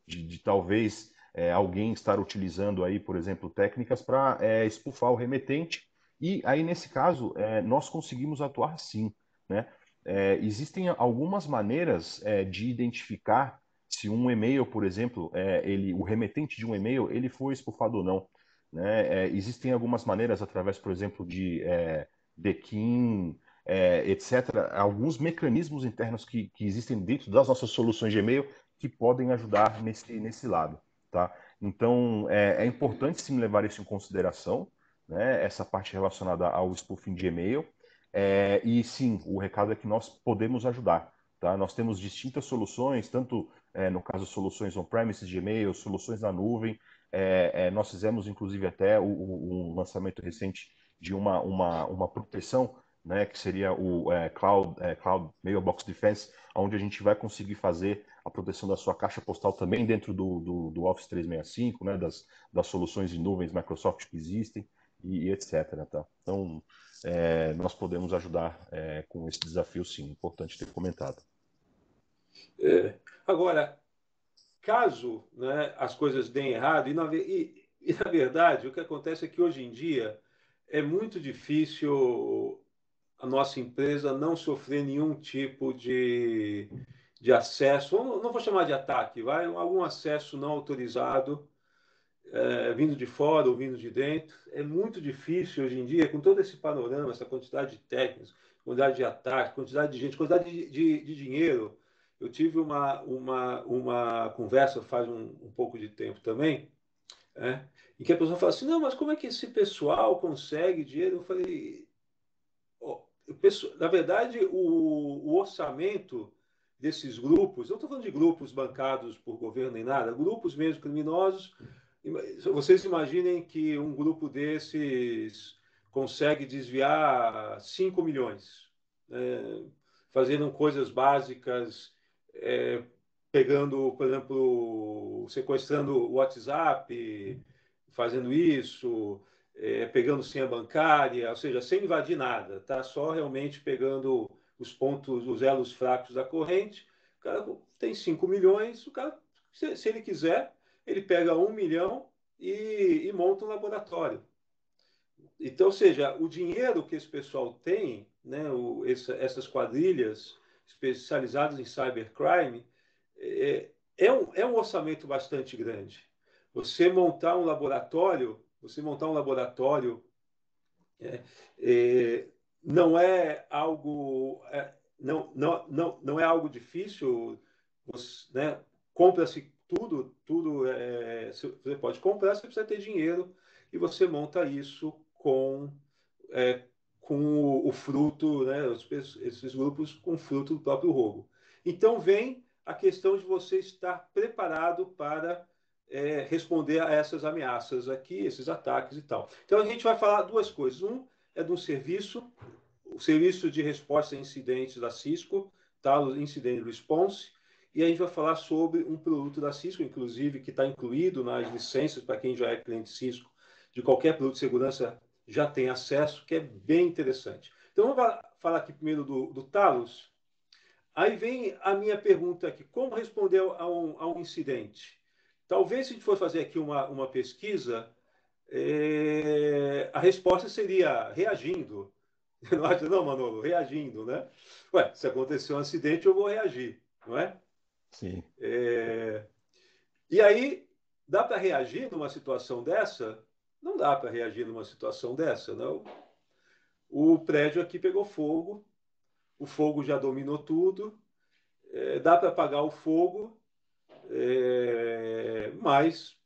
B: de, de talvez é, alguém estar utilizando aí, por exemplo, técnicas para é, o remetente e aí, nesse caso, é, nós conseguimos atuar sim. Né? É, existem algumas maneiras é, de identificar se um e-mail, por exemplo, é, ele, o remetente de um e-mail, ele foi espufado ou não. Né? É, existem algumas maneiras, através, por exemplo, de é, dekin, é, etc., alguns mecanismos internos que, que existem dentro das nossas soluções de e-mail que podem ajudar nesse, nesse lado. Tá? Então, é, é importante sim levar isso em consideração, né, essa parte relacionada ao spoofing de e-mail. É, e sim, o recado é que nós podemos ajudar. Tá? Nós temos distintas soluções, tanto é, no caso soluções on-premises de e-mail, soluções na nuvem. É, é nós fizemos, inclusive, até um lançamento recente de uma, uma, uma proteção, né, que seria o é, Cloud, é, Cloud Mailbox Defense, onde a gente vai conseguir fazer a proteção da sua caixa postal também dentro do, do, do Office 365, né, das, das soluções em nuvens Microsoft que existem e, e etc. Tá? Então, é, nós podemos ajudar é, com esse desafio, sim. Importante ter comentado. É,
A: agora, caso né, as coisas deem errado, e na, e, e na, verdade o que acontece é que hoje em dia é muito difícil a nossa empresa não sofrer nenhum tipo de, de acesso, não, não vou chamar de ataque, vai, algum acesso não autorizado é, vindo de fora ou vindo de dentro. É muito difícil hoje em dia, com todo esse panorama, essa quantidade de técnicos, quantidade de ataques, quantidade de gente, quantidade de, de, de dinheiro. Eu tive uma, uma, uma conversa faz um, um pouco de tempo também, é, em que a pessoa fala assim: não, mas como é que esse pessoal consegue dinheiro? Eu falei: oh, na verdade, o, o orçamento desses grupos, não estou falando de grupos bancados por governo nem nada, grupos mesmo criminosos vocês imaginem que um grupo desses consegue desviar 5 milhões, né? fazendo coisas básicas, é, pegando, por exemplo, sequestrando o WhatsApp, fazendo isso, é, pegando senha bancária, ou seja, sem invadir nada, tá? Só realmente pegando os pontos, os elos fracos da corrente. O cara tem 5 milhões, o cara, se, se ele quiser, ele pega um milhão e, e monta um laboratório. Então, ou seja, o dinheiro que esse pessoal tem, né, o, essa, essas quadrilhas especializadas em cybercrime, é, é, um, é um orçamento bastante grande. Você montar um laboratório, você montar um laboratório é, é, não é algo é, não, não, não, não é algo difícil. né, compra-se tudo, tudo é, você pode comprar, você precisa ter dinheiro e você monta isso com, é, com o, fruto, né, os, esses grupos com fruto do próprio roubo. Então vem a questão de você estar preparado para é, responder a essas ameaças aqui, esses ataques e tal. Então a gente vai falar duas coisas. Um é de um serviço, o serviço de resposta a incidentes da Cisco, tá, o Incident Response, e a gente vai falar sobre um produto da Cisco, inclusive, que está incluído nas licenças, para quem já é cliente Cisco, de qualquer produto de segurança já tem acesso, que é bem interessante. Então, vamos falar aqui primeiro do, do Talos. Aí vem a minha pergunta aqui: como responder a um, a um incidente? Talvez, se a gente for fazer aqui uma, uma pesquisa, é, a resposta seria reagindo. Não, não, Manolo, reagindo, né? Ué, se aconteceu um acidente, eu vou reagir, não é? Sim. É... E aí, dá para reagir numa situação dessa? Não dá para reagir numa situação dessa, não. O prédio aqui pegou fogo, o fogo já dominou tudo, é, dá para apagar o fogo, é, mas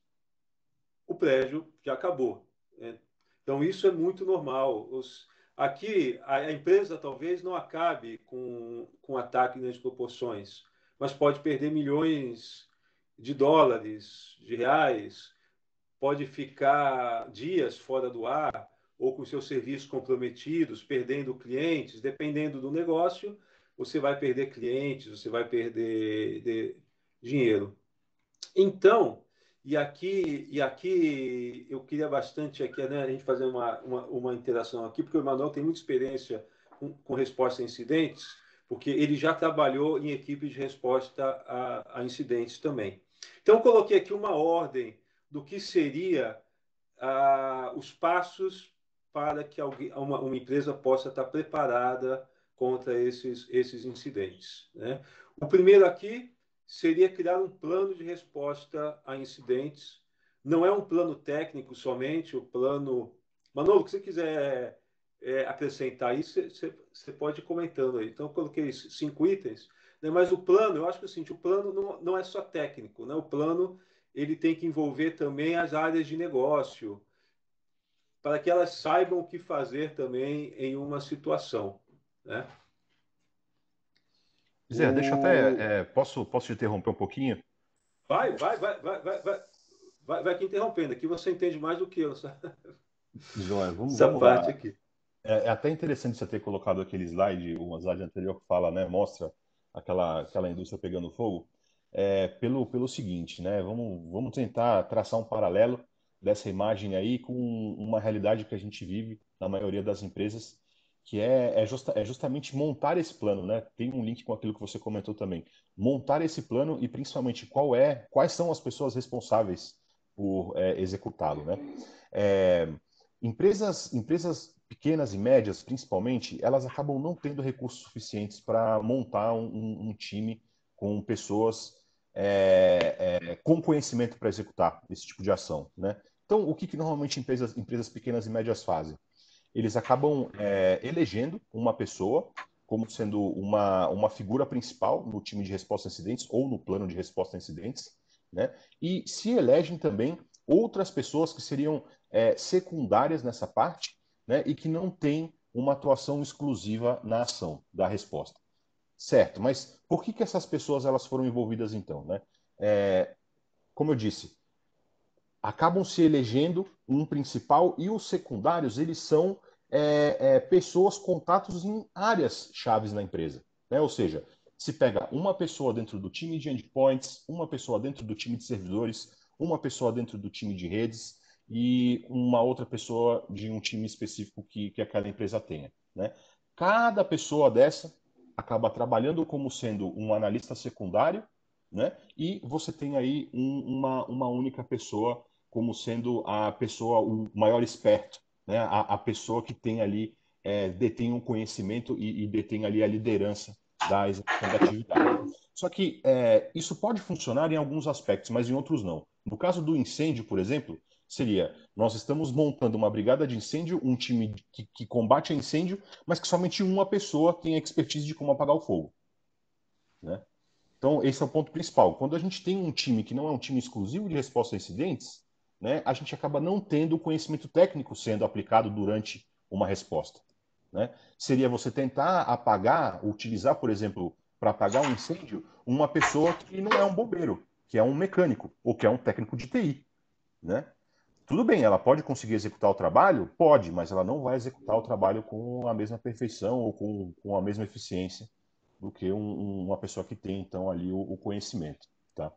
A: o prédio já acabou. Né? Então, isso é muito normal. Os, aqui, a, a, empresa talvez não acabe com, com ataque nas proporções, mas pode perder milhões de dólares, de reais, pode ficar dias fora do ar ou com seus serviços comprometidos, perdendo clientes, dependendo do negócio, você vai perder clientes, você vai perder dinheiro. Então, e aqui, e aqui eu queria bastante aqui, né, a gente fazer uma, uma, uma interação aqui, porque o Emanuel tem muita experiência com, com resposta a incidentes, porque ele já trabalhou em equipe de resposta a, a incidentes também. Então, coloquei aqui uma ordem do que seria os passos para que alguém, uma, uma, empresa possa estar preparada contra esses, esses incidentes. Né? O primeiro aqui seria criar um plano de resposta a incidentes. Não é um plano técnico somente, o plano. Manolo, o que você quiser é, acrescentar isso, você pode ir comentando aí. Então, eu coloquei cinco itens, né? mas o plano, eu acho que assim, o plano não, não é só técnico, né? o plano ele tem que envolver também as áreas de negócio, para que elas saibam o que fazer também em uma situação. Né?
B: Zé, o... deixa eu até. É, posso, posso te interromper um pouquinho?
A: Vai, vai, vai, vai, vai, vai, vai, vai que interrompendo. Aqui você entende mais do que eu. Essa,
B: Joia, vamos, essa vamos parte lá. aqui é, é, até interessante você ter colocado aquele slide, o slide anterior que fala, né, mostra aquela, aquela indústria pegando fogo, é, pelo, pelo seguinte, né, vamos, vamos tentar traçar um paralelo dessa imagem aí com uma realidade que a gente vive na maioria das empresas, que é, é, justa, é, justamente montar esse plano, né? Tem um link com aquilo que você comentou também. Montar esse plano e principalmente qual é, quais são as pessoas responsáveis por é, executá-lo, né? É, empresas, empresas pequenas e médias, principalmente, elas acabam não tendo recursos suficientes para montar um, um, time com pessoas é, é, com conhecimento para executar esse tipo de ação. Né? Então, o que, que normalmente empresas, empresas pequenas e médias fazem? Eles acabam é, elegendo uma pessoa como sendo uma, uma figura principal no time de resposta a incidentes ou no plano de resposta a incidentes, né? e se elegem também outras pessoas que seriam é, secundárias nessa parte né, e que não tem uma atuação exclusiva na ação da resposta. Certo, mas por que, que essas pessoas elas foram envolvidas então? Né? É, como eu disse, acabam se elegendo um principal e os secundários eles são é, é, pessoas, contatos em áreas chaves na empresa. Né? Ou seja, se pega uma pessoa dentro do time de endpoints, uma pessoa dentro do time de servidores, uma pessoa dentro do time de redes, e uma outra pessoa de um time específico que, que aquela empresa tenha. Né? Cada pessoa dessa acaba trabalhando como sendo um analista secundário, né? e você tem aí um, uma, uma única pessoa como sendo a pessoa, o maior esperto, né? a, a pessoa que tem ali, é, detém um conhecimento e, e detém ali a liderança da execução da atividade. Só que é, isso pode funcionar em alguns aspectos, mas em outros não. No caso do incêndio, por exemplo, seria: nós estamos montando uma brigada de incêndio, um time que, que combate a incêndio, mas que somente uma pessoa tem a expertise de como apagar o fogo. Né? Então, esse é o ponto principal. Quando a gente tem um time que não é um time exclusivo de resposta a incidentes, né, a gente acaba não tendo o conhecimento técnico sendo aplicado durante uma resposta. Né? Seria você tentar apagar, utilizar, por exemplo, para apagar um incêndio, uma pessoa que não é um bombeiro, que é um mecânico ou que é um técnico de TI. Né? Tudo bem, ela pode conseguir executar o trabalho? Pode, mas ela não vai executar o trabalho com a mesma perfeição ou com, com a mesma eficiência do que um, uma pessoa que tem, então, ali o, o conhecimento, tá?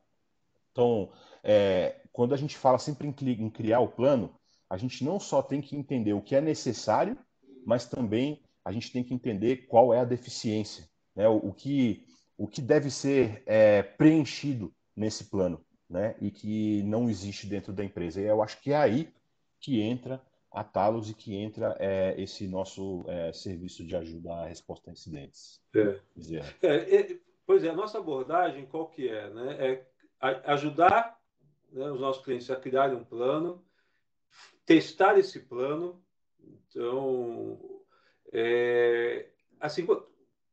B: Então, é, quando a gente fala sempre em, em criar o plano, a gente não só tem que entender o que é necessário, mas também a gente tem que entender qual é a deficiência, né? o, o que, o que deve ser é, preenchido nesse plano né, e que não existe dentro da empresa. E eu acho que é aí que entra a Talos e que entra é, esse nosso é, serviço de ajuda à resposta a incidentes.
A: É. é. pois é, a nossa abordagem qual que é? Né? É ajudar né, os nossos clientes a criar um plano, testar esse plano. Então, é, assim,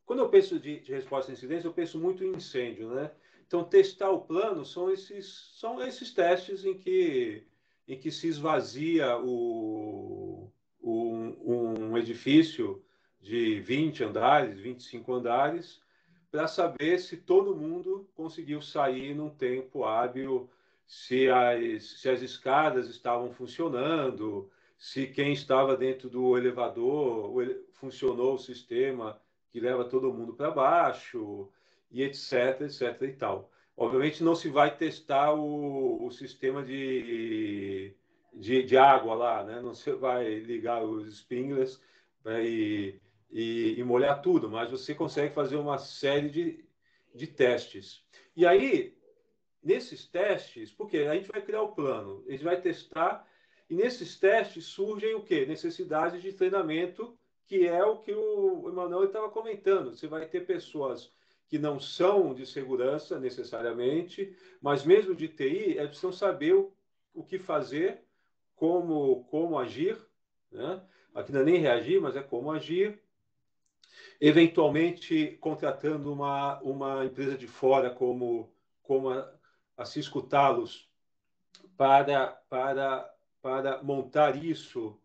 A: quando eu penso de, de resposta a incidentes, eu penso muito em incêndio, né? Então, testar o plano são esses, são esses testes em que, em que se esvazia o, um, um edifício de 20 andares, 25 andares, para saber se todo mundo conseguiu sair num tempo hábil, se as, se as escadas estavam funcionando, se quem estava dentro do elevador funcionou o sistema que leva todo mundo para baixo, e etc, etc e tal. Obviamente não se vai testar o, o sistema de, de, de, água lá, né? Não se vai ligar os sprinklers e, e, e, molhar tudo, mas você consegue fazer uma série de, de testes. E aí, nesses testes, porque a gente vai criar o plano, a gente vai testar, e nesses testes surgem o quê? Necessidades de treinamento, que é o que o Emanuel estava comentando. Você vai ter pessoas que não são de segurança necessariamente, mas mesmo de TI, é preciso saber o, o que fazer, como, como agir, né? aqui não é nem reagir, mas é como agir, eventualmente contratando uma, uma empresa de fora como, como a, a se escutá-los para, para, para montar isso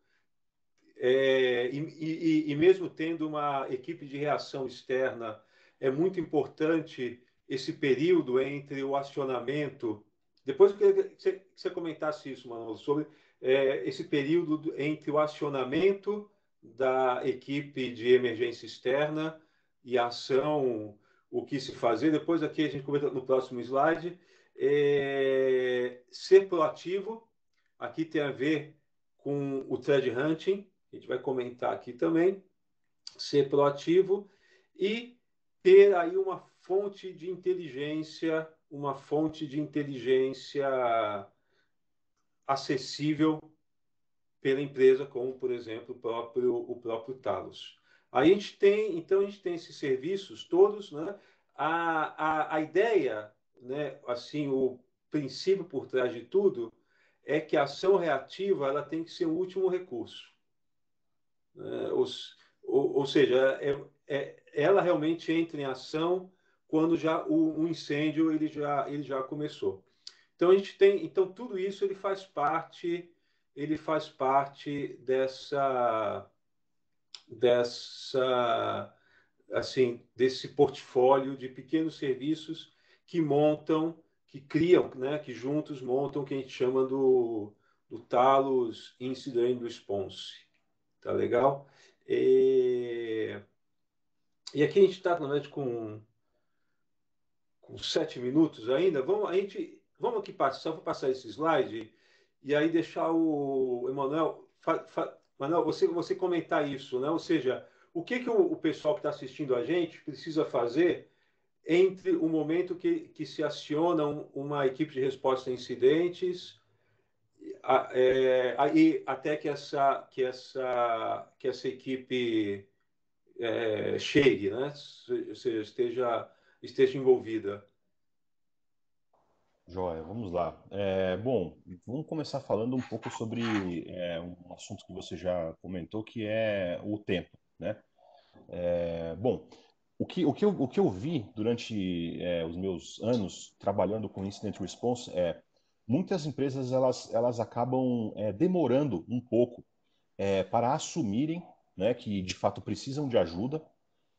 A: é, e, e, e, mesmo tendo uma equipe de reação externa é muito importante esse período entre o acionamento. Depois eu queria que você, que você comentasse isso, Manolo, sobre é, esse período entre o acionamento da equipe de emergência externa e a ação, o que se fazer. Depois aqui a gente comenta no próximo slide. É, ser proativo, aqui tem a ver com o thread hunting, a gente vai comentar aqui também. Ser proativo e ter aí uma fonte de inteligência, uma fonte de inteligência acessível pela empresa, como por exemplo o próprio o próprio Talos. a gente tem, então a gente tem esses serviços todos, né? A, a, a ideia, né? Assim, o princípio por trás de tudo é que a ação reativa ela tem que ser o último recurso. Né? Os, ou, ou, seja, é, é, ela realmente entra em ação quando já o, o, incêndio ele já, ele já começou. Então a gente tem, então tudo isso ele faz parte, ele faz parte dessa dessa assim, desse portfólio de pequenos serviços que montam, que criam, né, que juntos montam o que a gente chama do, do Talos Incident Response. Tá legal? E... E aqui a gente está, novamente com, com sete minutos ainda. Vamos, a gente, vamos aqui passar, só vou passar esse slide e aí deixar o Emanuel. Manuel, você, você comentar isso, né? Ou seja, o que, que o, o pessoal que está assistindo a gente precisa fazer entre o momento que, que se aciona uma equipe de resposta a incidentes a, é, até que essa, que, essa, que essa equipe é, chegue, né? Seja, esteja, esteja envolvida.
B: Joia, vamos lá. É, bom, vamos começar falando um pouco sobre é, um assunto que você já comentou, que é o tempo, né? É, bom, o que, o, que eu, o que eu vi durante é, os meus anos trabalhando com Incident Response é muitas empresas elas, elas acabam é, demorando um pouco é, para assumirem né, que de fato precisam de ajuda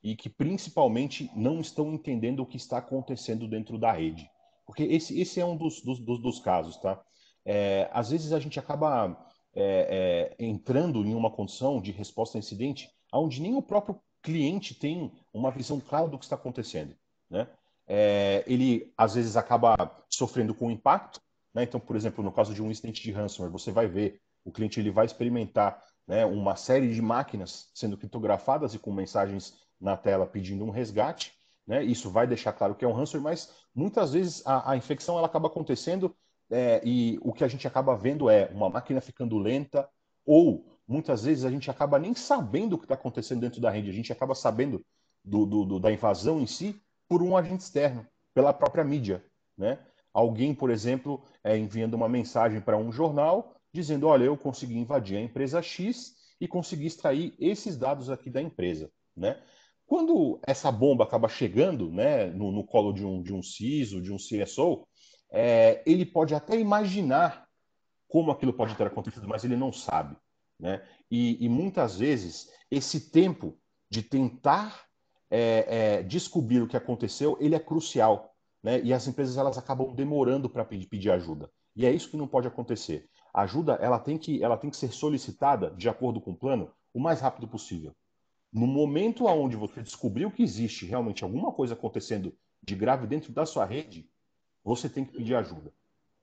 B: e que principalmente não estão entendendo o que está acontecendo dentro da rede. Porque esse, esse é um dos, dos, dos casos, tá? É, às vezes a gente acaba é, é, entrando em uma condição de resposta a incidente onde nem o próprio cliente tem uma visão clara do que está acontecendo, né? É, ele, às vezes, acaba sofrendo com impacto, né? Então, por exemplo, no caso de um incidente de ransomware, você vai ver, o cliente ele vai experimentar né, uma série de máquinas sendo criptografadas e com mensagens na tela pedindo um resgate. Né? Isso vai deixar claro que é um ransomware, mas muitas vezes a, a infecção ela acaba acontecendo é, e o que a gente acaba vendo é uma máquina ficando lenta ou muitas vezes a gente acaba nem sabendo o que está acontecendo dentro da rede, a gente acaba sabendo do, do, do, da invasão em si por um agente externo, pela própria mídia. Né? Alguém, por exemplo, é, enviando uma mensagem para um jornal dizendo: olha, eu consegui invadir a empresa X e consegui extrair esses dados aqui da empresa. Né? Quando essa bomba acaba chegando né, no, no colo de um, de um CISO, de um CSO, é, ele pode até imaginar como aquilo pode ter acontecido, mas ele não sabe. Né? E, e muitas vezes, esse tempo de tentar é, é, descobrir o que aconteceu, ele é crucial. Né? E as empresas elas acabam demorando para pedir, pedir ajuda. E é isso que não pode acontecer. A ajuda ela tem, que, ela tem que ser solicitada, de acordo com o plano, o mais rápido possível. No momento onde você descobriu que existe realmente alguma coisa acontecendo de grave dentro da sua rede, você tem que pedir ajuda.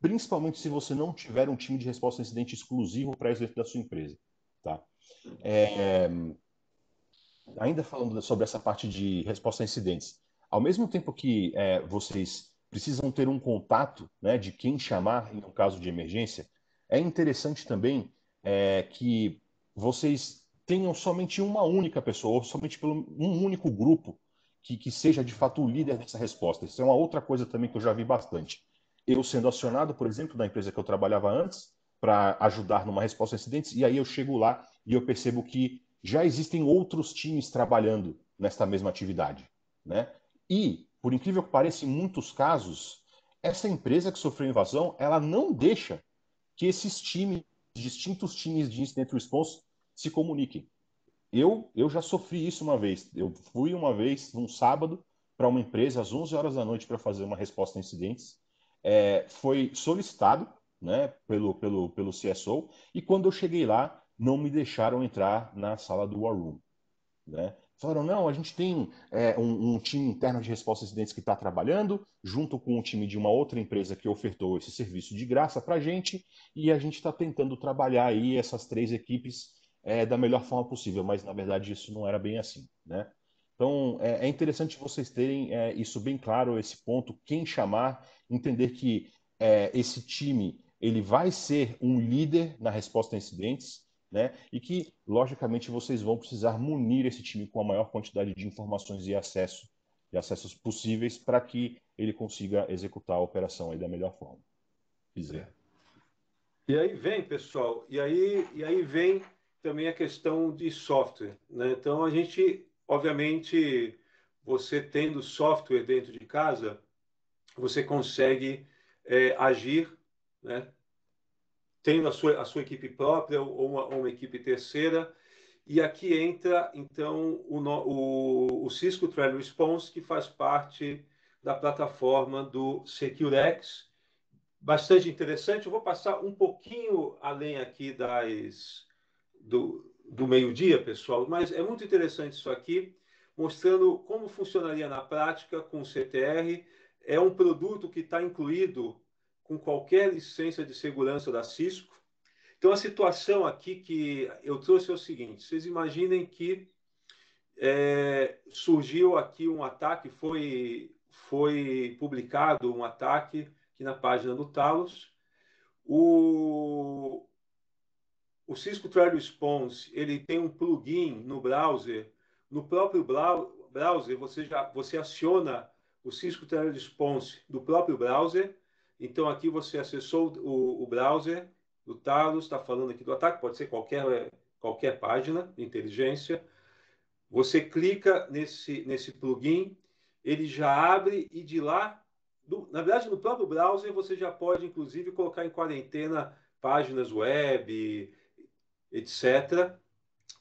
B: Principalmente se você não tiver um time de resposta a incidente exclusivo para isso dentro da sua empresa. Tá? É, ainda falando sobre essa parte de resposta a incidentes, ao mesmo tempo que é, vocês precisam ter um contato né, de quem chamar em um caso de emergência, é interessante também é, que vocês tenham somente uma única pessoa, ou somente pelo, um único grupo que, que seja de fato o líder dessa resposta. Isso é uma outra coisa também que eu já vi bastante. Eu sendo acionado, por exemplo, da empresa que eu trabalhava antes, para ajudar numa resposta a incidentes, e aí eu chego lá e eu percebo que já existem outros times trabalhando nesta mesma atividade. Né? E, por incrível que pareça, em muitos casos, essa empresa que sofreu invasão, ela não deixa que esses times, distintos times de incident response, se comuniquem. Eu, eu já sofri isso uma vez. Eu fui uma vez, num sábado, para uma empresa às 11 horas da noite para fazer uma resposta a incidentes. É, foi solicitado né, pelo, pelo, pelo CSO, e quando eu cheguei lá, não me deixaram entrar na sala do War Room. Né? Falaram, não, a gente tem é, um, um, time interno de resposta a incidentes que está trabalhando, junto com o um time de uma outra empresa que ofertou esse serviço de graça para a gente, e a gente está tentando trabalhar aí essas três equipes é, da melhor forma possível, mas na verdade isso não era bem assim, né? Então é, é interessante vocês terem é, isso bem claro, esse ponto, quem chamar, entender que é, esse time ele vai ser um líder na resposta a incidentes, né? E que, logicamente, vocês vão precisar munir esse time com a maior quantidade de informações e acesso, de acessos possíveis para que ele consiga executar a operação aí da melhor forma.
A: Dizer. E aí vem, pessoal, e aí, e aí vem também a questão de software, né? Então a gente, obviamente, você tendo software dentro de casa, você consegue é, agir, né? tendo a sua, a sua equipe própria ou uma, uma equipe terceira. E aqui entra, então, o, o, o Cisco Trail Response, que faz parte da plataforma do Securex. Bastante interessante. Eu vou passar um pouquinho além aqui das, do, do meio-dia, pessoal, mas é muito interessante isso aqui, mostrando como funcionaria na prática com o CTR. É um produto que está incluído com qualquer licença de segurança da Cisco. Então, a situação aqui que eu trouxe é o seguinte: vocês imaginem que é, surgiu aqui um ataque, foi, foi publicado um ataque aqui na página do Talos. O, o Cisco Threat Response ele tem um plugin no browser. No próprio browser, você, já, você aciona o Cisco Threat Response do próprio browser então aqui você acessou o, o browser do Talos, está falando aqui do ataque, pode ser qualquer, qualquer página de inteligência. Você clica nesse, nesse plugin, ele já abre e de lá, do, na verdade, no próprio browser você já pode, inclusive, colocar em quarentena páginas web, etc.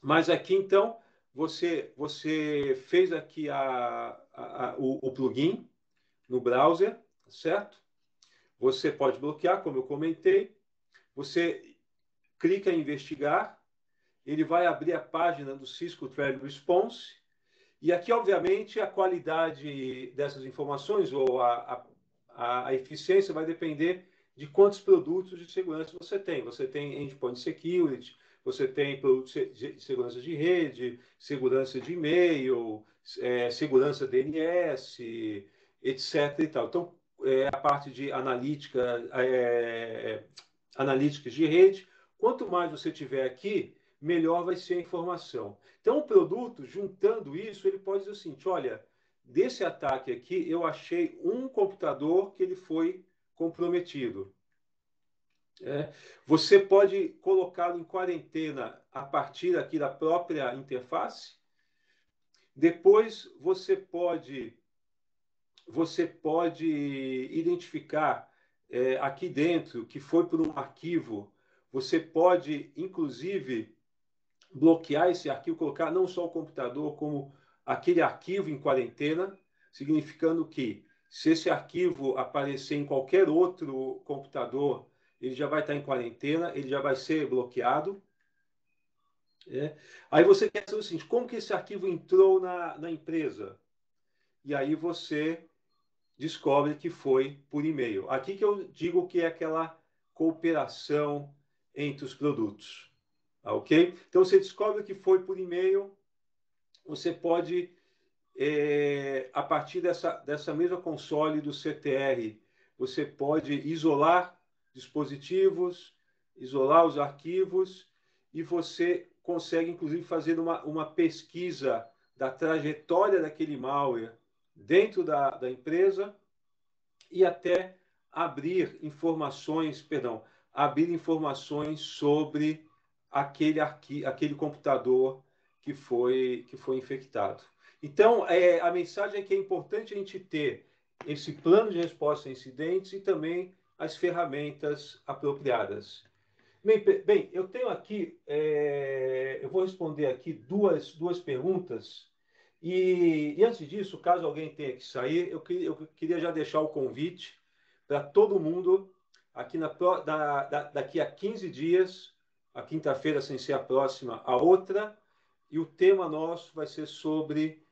A: Mas aqui, então, você, você fez aqui a, a, a o, o plugin no browser, certo? Você pode bloquear, como eu comentei. Você clica em investigar, ele vai abrir a página do Cisco Threat Response. E aqui, obviamente, a qualidade dessas informações ou a, a, a eficiência vai depender de quantos produtos de segurança você tem. Você tem endpoint security, você tem produtos de segurança de rede, segurança de e-mail, é, segurança DNS, etc. E tal. Então, é, a parte de analítica, é, é analíticas de rede. Quanto mais você tiver aqui, melhor vai ser a informação. Então, o produto, juntando isso, ele pode dizer o seguinte: olha, desse ataque aqui, eu achei um computador que ele foi comprometido. É. Você pode colocá-lo em quarentena a partir aqui da própria interface. Depois você pode você pode identificar é, aqui dentro que foi por um arquivo. Você pode, inclusive, bloquear esse arquivo, colocar não só o computador, como aquele arquivo em quarentena, significando que se esse arquivo aparecer em qualquer outro computador, ele já vai estar em quarentena, ele já vai ser bloqueado. É. Aí você quer saber o seguinte, como que esse arquivo entrou na, na empresa? E aí você descobre que foi por e-mail. Aqui que eu digo que é aquela cooperação entre os produtos, tá ok? Então você descobre que foi por e-mail, você pode é, a partir dessa, dessa mesma console do CTR, você pode isolar dispositivos, isolar os arquivos e você consegue, inclusive, fazer uma, uma pesquisa da trajetória daquele malware dentro da, da empresa e até abrir informações, perdão, abrir informações sobre aquele, arqui, aquele computador que foi, que foi infectado. Então, é, a mensagem é que é importante a gente ter esse plano de resposta a incidentes e também as ferramentas apropriadas. Bem, bem eu tenho aqui, é, eu vou responder aqui duas, duas perguntas e, e, antes disso, caso alguém tenha que sair, eu, que, eu queria já deixar o convite para todo mundo aqui na, da, da, daqui a 15 dias, a quinta-feira, sem ser a próxima, a outra, e o tema nosso vai ser sobre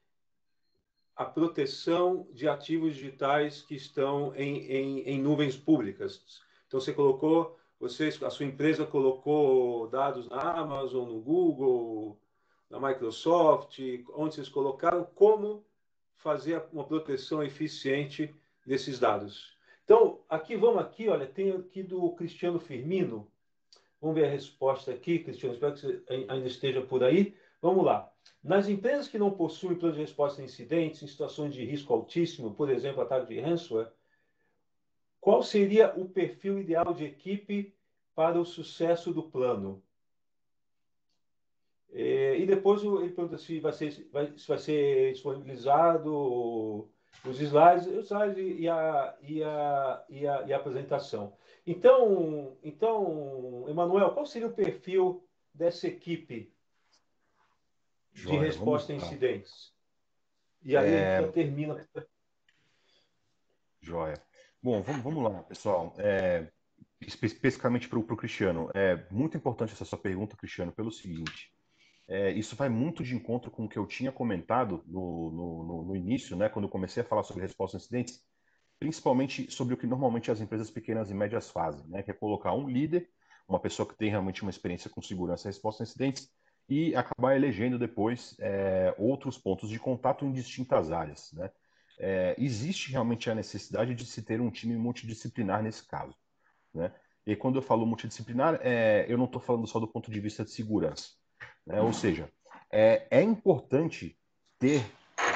A: a proteção de ativos digitais que estão em, em, em nuvens públicas. Então, você colocou, vocês, a sua empresa colocou dados na Amazon, no Google, da Microsoft, onde vocês colocaram, como fazer uma proteção eficiente desses dados. Então, aqui vamos aqui, olha, tem aqui do Cristiano Firmino. Vamos ver a resposta aqui, Cristiano, espero que você ainda esteja por aí. Vamos lá. Nas empresas que não possuem plano de resposta a incidentes, em situações de risco altíssimo, por exemplo, ataque de ransomware, qual seria o perfil ideal de equipe para o sucesso do plano? Eh, e depois ele pergunta se vai ser, se vai ser disponibilizado os slides, os slides e, a, e, a, e, a, e a apresentação. Então, então, Emanuel, qual seria o perfil dessa equipe de resposta a incidentes? E aí é... termina.
B: Joia. Bom, vamos, vamos lá, pessoal. É, especificamente para o Cristiano. É muito importante essa sua pergunta, Cristiano, pelo seguinte. É, isso vai muito de encontro com o que eu tinha comentado no, no, no início, né, quando eu comecei a falar sobre resposta a incidentes, principalmente sobre o que normalmente as empresas pequenas e médias fazem, né, que é colocar um líder, uma pessoa que tem realmente uma experiência com segurança e resposta a incidentes, e acabar elegendo depois é, outros pontos de contato em distintas áreas. Né? É, existe realmente a necessidade de se ter um time multidisciplinar nesse caso. Né? E quando eu falo multidisciplinar, é, eu não estou falando só do ponto de vista de segurança. Né? Ou seja, é, é importante ter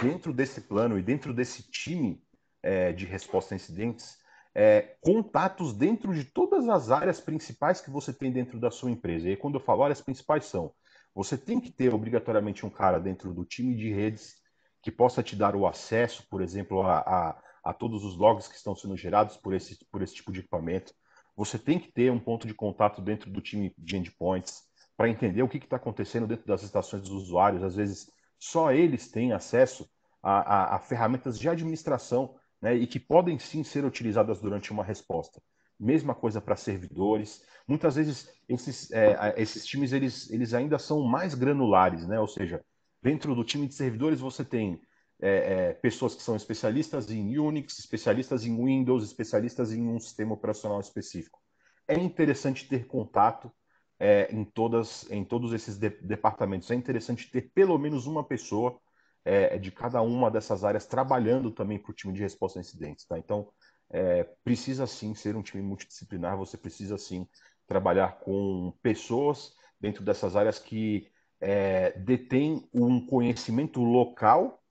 B: dentro desse plano e dentro desse time é, de resposta a incidentes é, contatos dentro de todas as áreas principais que você tem dentro da sua empresa. E aí, quando eu falo áreas principais, são você tem que ter obrigatoriamente um cara dentro do time de redes que possa te dar o acesso, por exemplo, a, a, a todos os logs que estão sendo gerados por esse, por esse tipo de equipamento. Você tem que ter um ponto de contato dentro do time de endpoints para entender o que está acontecendo dentro das estações dos usuários. Às vezes, só eles têm acesso a, a, a ferramentas de administração né, e que podem sim ser utilizadas durante uma resposta. Mesma coisa para servidores. Muitas vezes, esses, é, esses times eles, eles ainda são mais granulares, né? ou seja, dentro do time de servidores você tem é, é, pessoas que são especialistas em Unix, especialistas em Windows, especialistas em um sistema operacional específico. É interessante ter contato é, em, todas, em todos esses de, departamentos. É interessante ter pelo menos uma pessoa é, é de cada uma dessas áreas trabalhando também para o time de resposta a incidentes. Tá? Então, é, precisa sim ser um time multidisciplinar, você precisa sim trabalhar com pessoas dentro dessas áreas que é, detêm um conhecimento local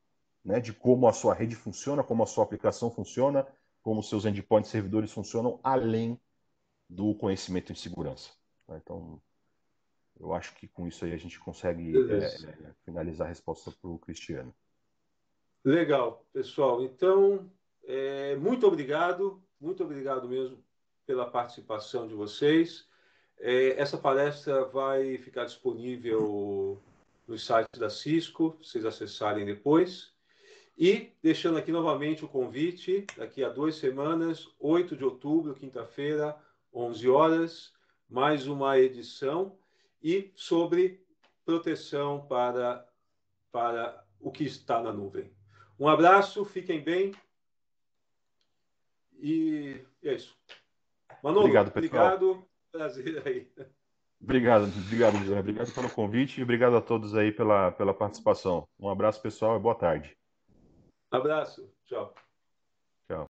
B: né, de como a sua rede funciona, como a sua aplicação funciona, como seus endpoints servidores funcionam, além do conhecimento em segurança. Né? Então, eu acho que com isso aí a gente consegue é, é, finalizar a resposta para o Cristiano.
A: Legal, pessoal. Então, é, muito obrigado, muito obrigado mesmo pela participação de vocês. É, essa palestra vai ficar disponível no site da Cisco, vocês acessarem depois. E deixando aqui novamente o convite, daqui a duas semanas, 8 de outubro, quinta-feira, 11 horas, mais uma edição e sobre proteção para, para o que está na nuvem. Um abraço, fiquem bem e é isso. Manolo, obrigado, pessoal. obrigado. Prazer aí.
B: Obrigado, obrigado, José. Obrigado pelo convite e obrigado a todos aí pela, pela participação. Um abraço, pessoal, e boa tarde.
A: Abraço, tchau.